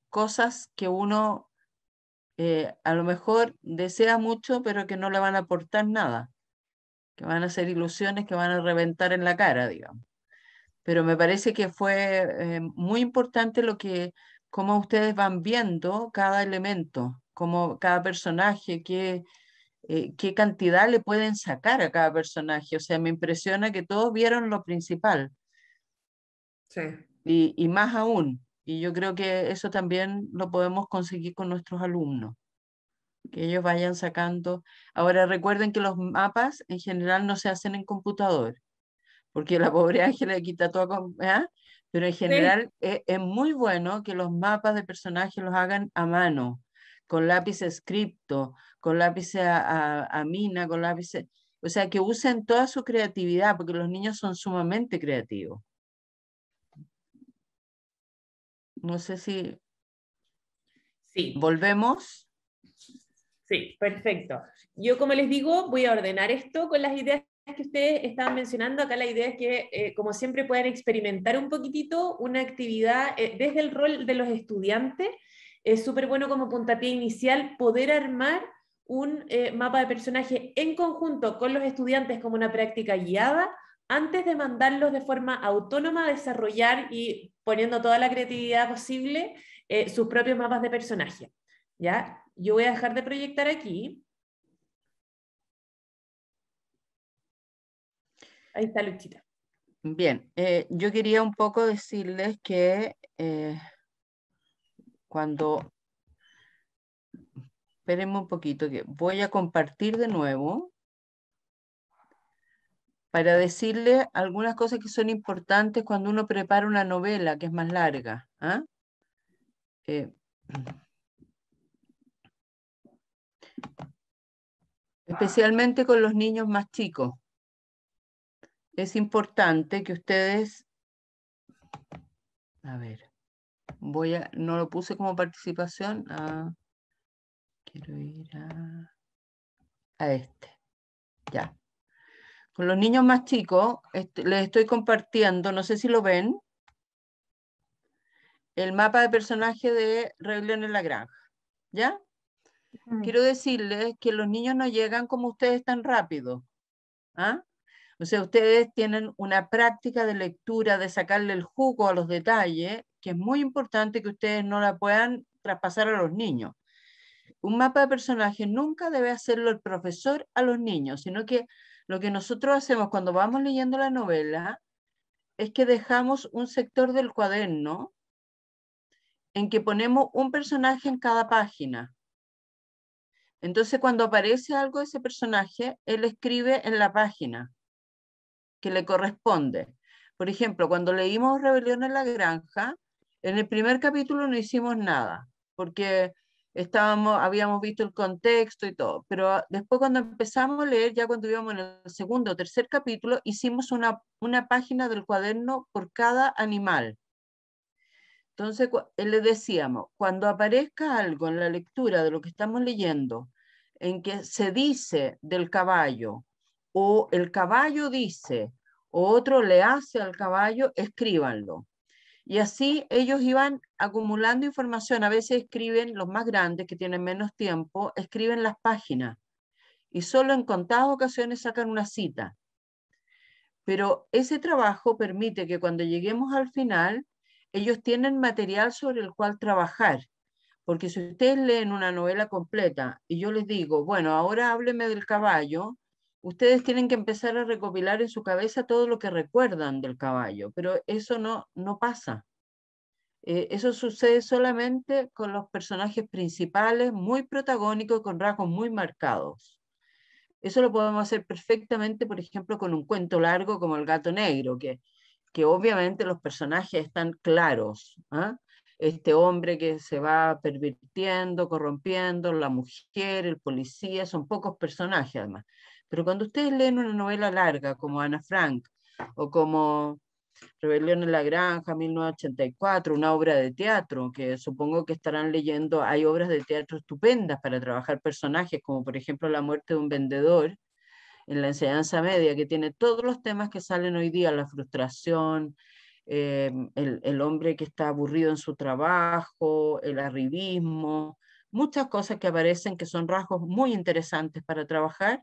cosas que uno eh, a lo mejor desea mucho, pero que no le van a aportar nada que van a ser ilusiones que van a reventar en la cara, digamos. Pero me parece que fue eh, muy importante lo que, cómo ustedes van viendo cada elemento, cómo cada personaje, qué, eh, qué cantidad le pueden sacar a cada personaje. O sea, me impresiona que todos vieron lo principal. Sí. y más aún. Y yo creo que eso también lo podemos conseguir con nuestros alumnos que ellos vayan sacando. Ahora recuerden que los mapas en general no se hacen en computador, porque la pobre Ángela quita todo, ¿ah? pero en general e, es, muy bueno que los mapas de personajes los hagan a mano, con lápiz escrito, con lápiz a, mina, con lápiz... O sea, que usen toda su creatividad, porque los niños son sumamente creativos. No sé si... Sí. ¿Volvemos? Sí, perfecto. Yo, como les digo, voy a ordenar esto con las ideas que ustedes estaban mencionando. Acá la idea es que, eh, como siempre, puedan experimentar un poquitito una actividad eh, desde el rol de los estudiantes. Es súper bueno como puntapié inicial poder armar un eh, mapa de personaje en conjunto con los estudiantes como una práctica guiada antes de mandarlos de forma autónoma a desarrollar y poniendo toda la creatividad posible sus propios mapas de personaje. ¿Ya? yo voy a dejar de proyectar aquí. Ahí está Luchita. Bien, eh, yo quería un poco decirles que eh, cuando... Espérenme un poquito, que voy a compartir de nuevo para decirles algunas cosas que son importantes cuando uno prepara una novela que es más larga. ¿ah? ¿eh? especialmente con los niños más chicos. Es importante que ustedes, a ver, voy a, no lo puse como participación, a, quiero ir a, este, ya. Con los niños más chicos, les estoy compartiendo, no sé si lo ven, el mapa de personaje de Rebelión en la Granja, ¿ya? Mm. Quiero decirles que los niños no llegan como ustedes tan rápido. ¿Ah? O sea, ustedes tienen una práctica de lectura, de sacarle el jugo a los detalles, que es muy importante que ustedes no la puedan traspasar a los niños. Un mapa de personaje nunca debe hacerlo el profesor a los niños, sino que lo que nosotros hacemos cuando vamos leyendo la novela es que dejamos un sector del cuaderno en que ponemos un personaje en cada página. Entonces, cuando aparece algo de ese personaje, él escribe en la página que le corresponde. Por ejemplo, cuando leímos Rebelión en la Granja, en el primer capítulo no hicimos nada, porque estábamos, habíamos visto el contexto y todo, pero después cuando empezamos a leer, ya cuando íbamos en el segundo o tercer capítulo, hicimos una página del cuaderno por cada animal. Entonces, eh, le decíamos, cuando aparezca algo en la lectura de lo que estamos leyendo, en que se dice del caballo, o el caballo dice, o otro le hace al caballo, escríbanlo. Y así ellos iban acumulando información. A veces escriben, los más grandes que tienen menos tiempo, escriben las páginas. Y solo en contadas ocasiones sacan una cita. Pero ese trabajo permite que cuando lleguemos al final ellos tienen material sobre el cual trabajar. Porque si ustedes leen una novela completa y yo les digo, bueno, ahora hábleme del caballo, ustedes tienen que empezar a recopilar en su cabeza todo lo que recuerdan del caballo, pero eso no, no pasa. Eh, eso sucede solamente con los personajes principales, muy protagónicos, con rasgos muy marcados. Eso lo podemos hacer perfectamente, por ejemplo, con un cuento largo como El gato negro, que que obviamente los personajes están claros. ¿ah? Este hombre que se va pervirtiendo, corrompiendo, la mujer, el policía, son pocos personajes además. Pero cuando ustedes leen una novela larga como Ana Frank o como Rebelión en la Granja, 1984, una obra de teatro, que supongo que estarán leyendo, hay obras de teatro estupendas para trabajar personajes, como por ejemplo La muerte de un vendedor, en la enseñanza media, que tiene todos los temas que salen hoy día, la frustración, em, el, hombre que está aburrido en su trabajo, el arribismo, muchas cosas que aparecen que son rasgos muy interesantes para trabajar.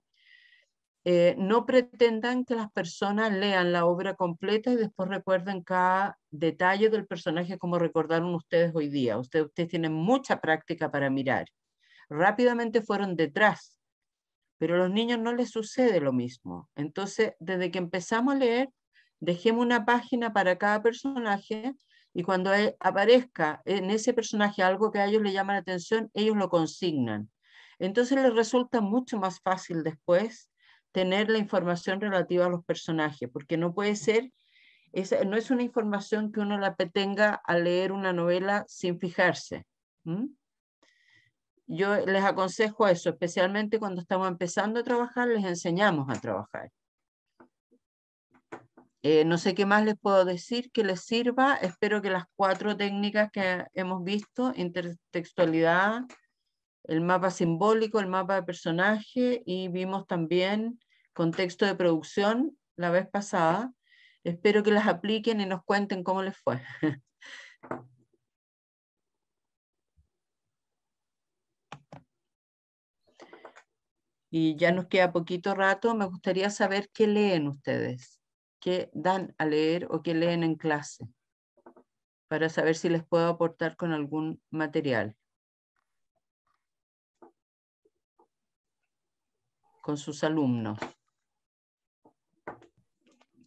Eh, no pretendan que las personas lean la obra completa y después recuerden cada detalle del personaje como recordaron ustedes hoy día. ustedes tienen mucha práctica para mirar. Rápidamente fueron detrás pero a los niños no les sucede lo mismo. Entonces, desde que empezamos a leer, dejemos una página para cada personaje y cuando e, aparezca en ese personaje algo que a ellos le llama la atención, ellos lo consignan. Entonces les resulta mucho más fácil después tener la información relativa a los personajes, porque no puede ser, es, no es una información que uno la tenga al leer una novela sin fijarse yo les aconsejo eso, especialmente cuando estamos empezando a trabajar, les enseñamos a trabajar. Eh, no sé qué más les puedo decir que les sirva. Espero que las cuatro técnicas que hemos visto, intertextualidad, el mapa simbólico, el mapa de personaje y vimos también contexto de producción la vez pasada. Espero que las apliquen y nos cuenten cómo les fue. y ya nos queda poquito rato, me gustaría saber qué leen ustedes, qué dan a leer o qué leen en clase, para saber si les puedo aportar con algún material. Con sus alumnos.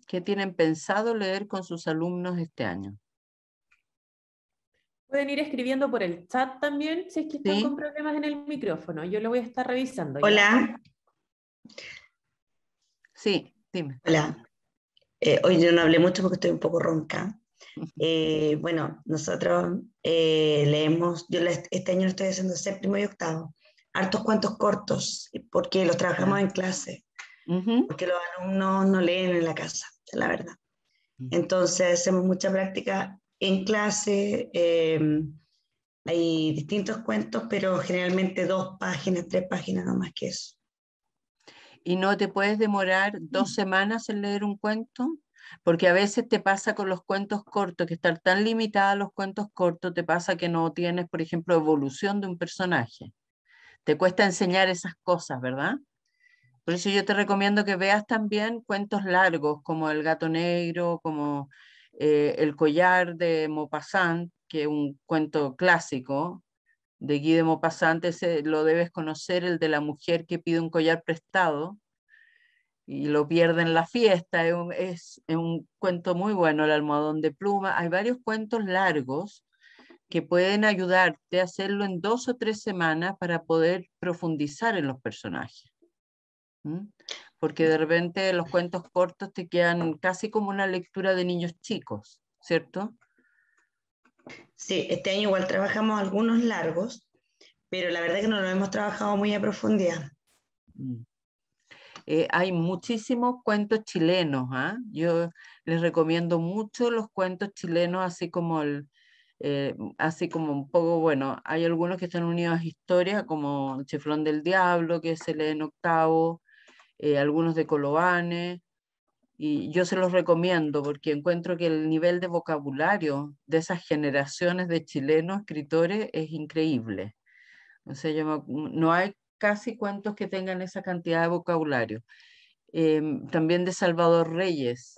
¿Qué tienen pensado leer con sus alumnos este año? Pueden ir escribiendo por el chat también si es que están con problemas en el micrófono. Yo lo voy a estar revisando. Hola. Sí, dime. Hola. Eh, hoy yo no hablé mucho porque estoy un poco ronca. Eh, bueno, nosotros eh, leemos, yo este año lo estoy haciendo séptimo y octavo, hartos cuentos cortos, porque los trabajamos ah. en clase, porque los alumnos no leen en la casa, la verdad. Mm. Entonces hacemos mucha práctica en clase. Em, hay distintos cuentos, pero generalmente dos páginas, tres páginas, no más que eso. ¿Y no te puedes demorar dos mm. semanas en leer un cuento? Porque a veces te pasa con los cuentos cortos, que estar tan limitada a los cuentos cortos, te pasa que no tienes, por ejemplo, evolución de un personaje. Te cuesta enseñar esas cosas, ¿verdad? Por eso yo te recomiendo que veas también cuentos largos, como El gato negro, como eh, el collar de Maupassant, que es un cuento clásico de Guy de Maupassant, lo debes conocer, el de la mujer que pide un collar prestado y lo pierde en la fiesta, es un, cuento muy bueno, El almohadón de pluma, hay varios cuentos largos que pueden ayudarte a hacerlo en dos o tres semanas para poder profundizar en los personajes porque de repente los cuentos cortos te quedan casi como una lectura de niños chicos, ¿cierto? Sí, este año igual trabajamos algunos largos, pero la verdad es que no los hemos trabajado muy a profundidad. Mm. Eh, hay muchísimos cuentos chilenos. ¿ah? Yo les recomiendo mucho los cuentos chilenos, así como, el, eh, así como un poco, bueno, hay algunos que están unidos a historias, como El Chiflón del Diablo, que se lee en octavo, eh, algunos de Coloane, y yo se los recomiendo porque encuentro que el nivel de vocabulario de esas generaciones de chilenos escritores es increíble. no hay casi cuantos que tengan esa cantidad de vocabulario. Em, también de Salvador Reyes,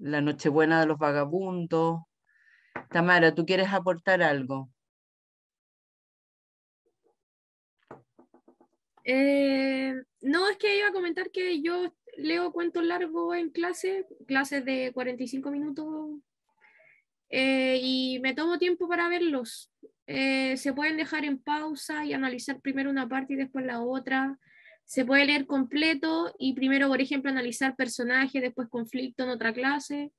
La Nochebuena de los Vagabundos. Tamara, ¿tú quieres aportar algo? Eh, no, es que iba a comentar que yo leo cuentos largos en clase, clases de 45 minutos, eh, y me tomo tiempo para verlos. Eh, se pueden dejar en pausa y analizar primero una parte y después la otra. Se puede leer completo y primero, por ejemplo, analizar personajes, después conflicto en otra clase.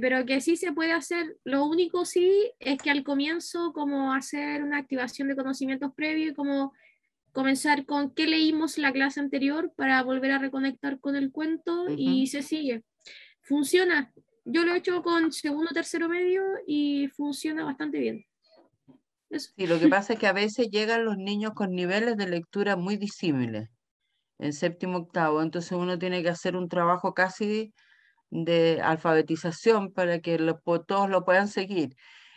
pero que sí se puede hacer, lo único sí es que al comienzo como hacer una activación de conocimientos previos y como comenzar con qué leímos la clase anterior para volver a reconectar con el cuento y se sigue. Funciona. Yo lo he hecho con segundo, tercero medio y funciona bastante bien. Y lo que pasa es que a veces llegan los niños con niveles de lectura muy disímiles en séptimo, octavo. Entonces uno tiene que hacer un trabajo casi de alfabetización para que todos lo puedan seguir.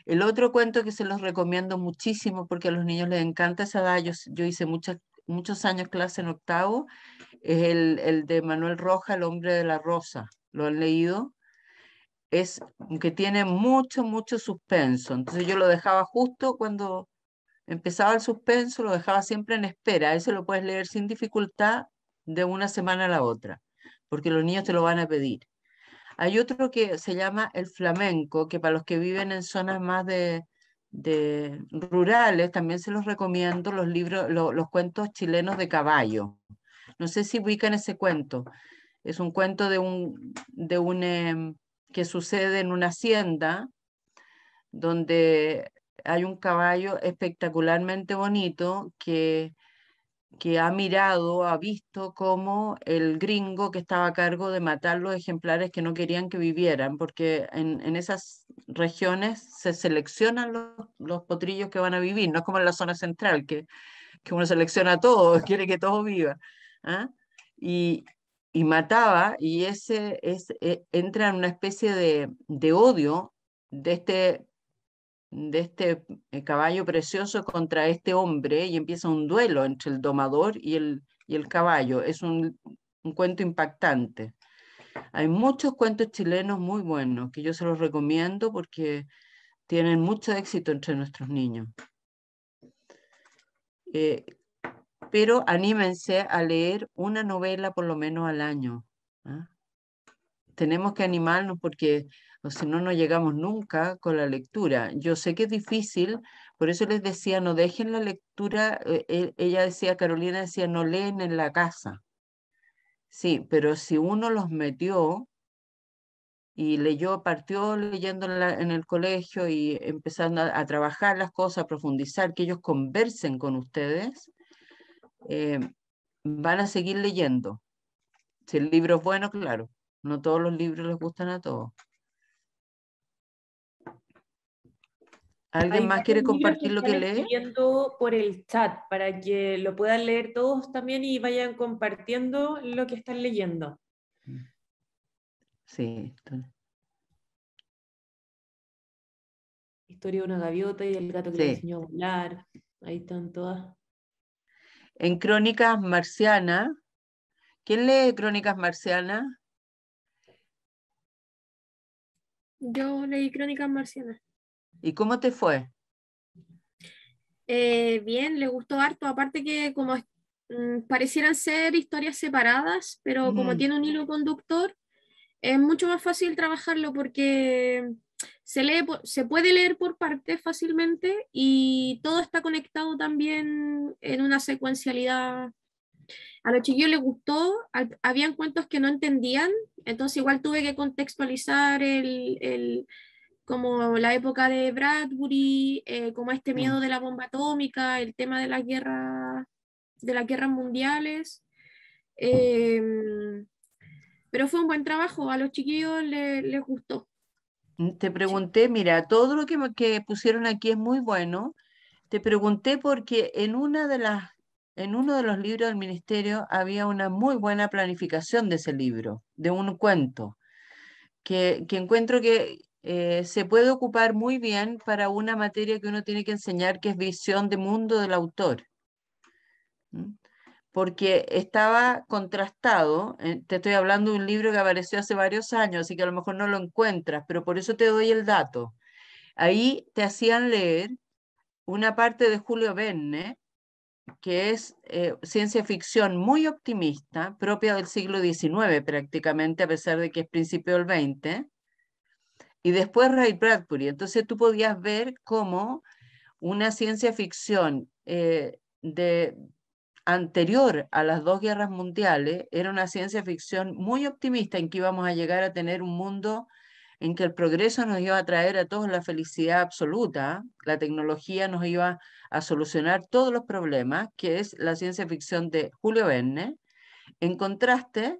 El otro cuento que se los recomiendo muchísimo porque a los niños les encanta esa edad, yo, hice muchos años clase en octavo, es el, el, de Manuel Roja, El hombre de la rosa. ¿Lo han leído? Es que tiene mucho, mucho suspenso. Entonces yo lo dejaba justo cuando empezaba el suspenso, lo dejaba siempre en espera. eso lo puedes leer sin dificultad de una semana a la otra, porque los niños te lo van a pedir. Hay otro que se llama el flamenco, que para los que viven en zonas más de, rurales, también se los recomiendo los libros, los cuentos chilenos de caballo. No sé si ubican ese cuento. Es un cuento de un, de un em, que sucede en una hacienda donde hay un caballo espectacularmente bonito que que ha mirado, ha visto cómo el gringo que estaba a cargo de matar los ejemplares que no querían que vivieran, porque en, esas regiones se seleccionan los, los, potrillos que van a vivir, no es como en la zona central, que, que uno selecciona a todos, quiere que todos vivan. ¿ah? Y, y, mataba, y ese, es e, entra en una especie de, de odio de este de este eh, caballo precioso contra este hombre y empieza un duelo entre el domador y el, y el caballo. Es un, un cuento impactante. Hay muchos cuentos chilenos muy buenos que yo se los recomiendo porque tienen mucho éxito entre nuestros niños. Eh, pero anímense a leer una novela por lo menos al año. ¿ah? Tenemos que animarnos porque o si no, no llegamos nunca con la lectura. Yo sé que es difícil, por eso les decía, no dejen la lectura, eh, eh, ella decía, Carolina decía, no leen en la casa. Sí, pero si uno los metió y leyó, partió leyendo en, el colegio y empezando a, trabajar las cosas, a profundizar, que ellos conversen con ustedes, eh, van a seguir leyendo. Si el libro es bueno, claro, no todos los libros les gustan a todos. ¿Alguien más quiere compartir lo que, lee leyendo por el chat para que lo puedan leer todos también y vayan compartiendo lo que están leyendo. Sí. Historia de una gaviota y el gato que le enseñó a volar. Ahí están todas. En Crónicas Marcianas. ¿Quién lee Crónicas Marcianas? Yo leí Crónicas Marcianas. ¿Y cómo te fue? Eh, bien, le gustó harto, aparte que como mm, parecieran ser historias separadas, pero como tiene un hilo conductor, es mucho más fácil trabajarlo porque se, se puede leer por partes fácilmente y todo está conectado también en una secuencialidad. A los chiquillos les gustó, habían cuentos que no entendían, entonces igual tuve que contextualizar el como la época de Bradbury, eh, como este mm. miedo de la bomba atómica, el tema de las guerras, de las guerras mundiales. Em, pero fue un buen trabajo, a los chiquillos les, gustó. Mm, te pregunté, mira, todo lo que, que, pusieron aquí es muy bueno. Te pregunté porque en, una de las, en uno de los libros del ministerio había una muy buena planificación de ese libro, de un cuento, que, que encuentro que eh, se puede ocupar muy bien para una materia que uno tiene que enseñar, que es visión de mundo del autor. Porque estaba contrastado, eh, te estoy hablando de un libro que apareció hace varios años, así que a lo mejor no lo encuentras, pero por eso te doy el dato. Ahí te hacían leer una parte de Julio Verne, que es eh, ciencia ficción muy optimista, propia del siglo XIX prácticamente, a pesar de que es principio del XX, y después Ray Bradbury. Entonces tú podías ver cómo una ciencia ficción eh, de, anterior a las dos guerras mundiales era una ciencia ficción muy optimista en que íbamos a llegar a tener un mundo en que el progreso nos iba a traer a todos la felicidad absoluta, la tecnología nos iba a solucionar todos los problemas, que es la ciencia ficción de Julio Verne, en contraste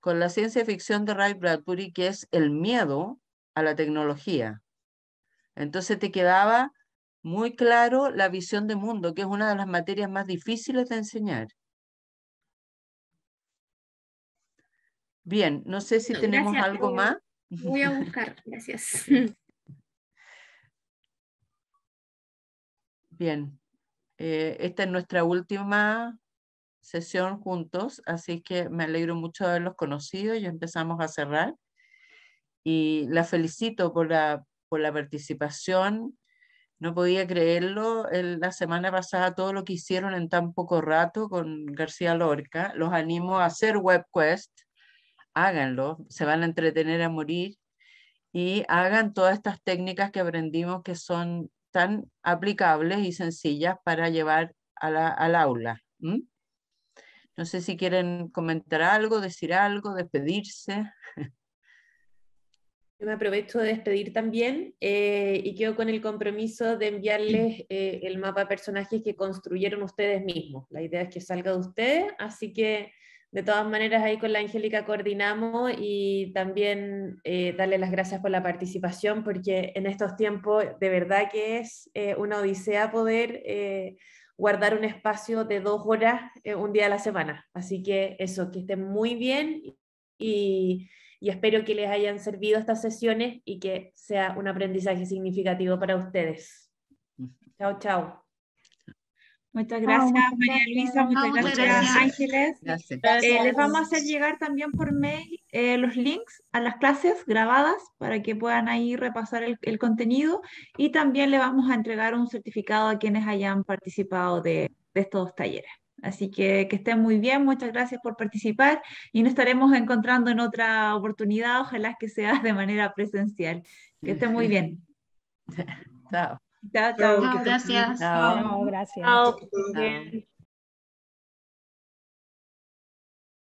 con la ciencia ficción de Ray Bradbury, que es el miedo, a la tecnología. Entonces te quedaba muy claro la visión de mundo, que es una de las materias más difíciles de enseñar. Bien, no sé si tenemos algo más. Voy a buscar, gracias. Bien, eh, esta es nuestra última sesión juntos, así que me alegro mucho de haberlos conocido, y empezamos a cerrar y la felicito por la, por la participación. No podía creerlo la semana pasada todo lo que hicieron en tan poco rato con García Lorca. Los animo a hacer WebQuest, háganlo, se van a entretener a morir y hagan todas estas técnicas que aprendimos que son tan aplicables y sencillas para llevar al aula. No sé si quieren comentar algo, decir algo, despedirse. Yo me aprovecho de despedir también eh, y quedo con el compromiso de enviarles eh, el mapa de personajes que construyeron ustedes mismos. La idea es que salga de ustedes, así que de todas maneras ahí con la Angélica coordinamos y también eh, darle las gracias por la participación porque en estos tiempos de verdad que es eh, una odisea poder guardar un espacio de dos horas un día a la semana. Así que eso, que estén muy bien y y espero que les hayan servido estas sesiones y que sea un aprendizaje significativo para ustedes. Chao, chao. Muchas gracias, María Luisa. Muchas gracias, Ángeles. Eh, les vamos a hacer llegar también por mail eh, los links a las clases grabadas para que puedan ahí repasar el, contenido y también le vamos a entregar un certificado a quienes hayan participado de estos talleres. Así que que estén muy bien, muchas gracias por participar y nos estaremos encontrando en otra oportunidad, ojalá que sea de manera presencial. Que estén muy bien. chao. Chao, chao. gracias. Chao, gracias. Chao.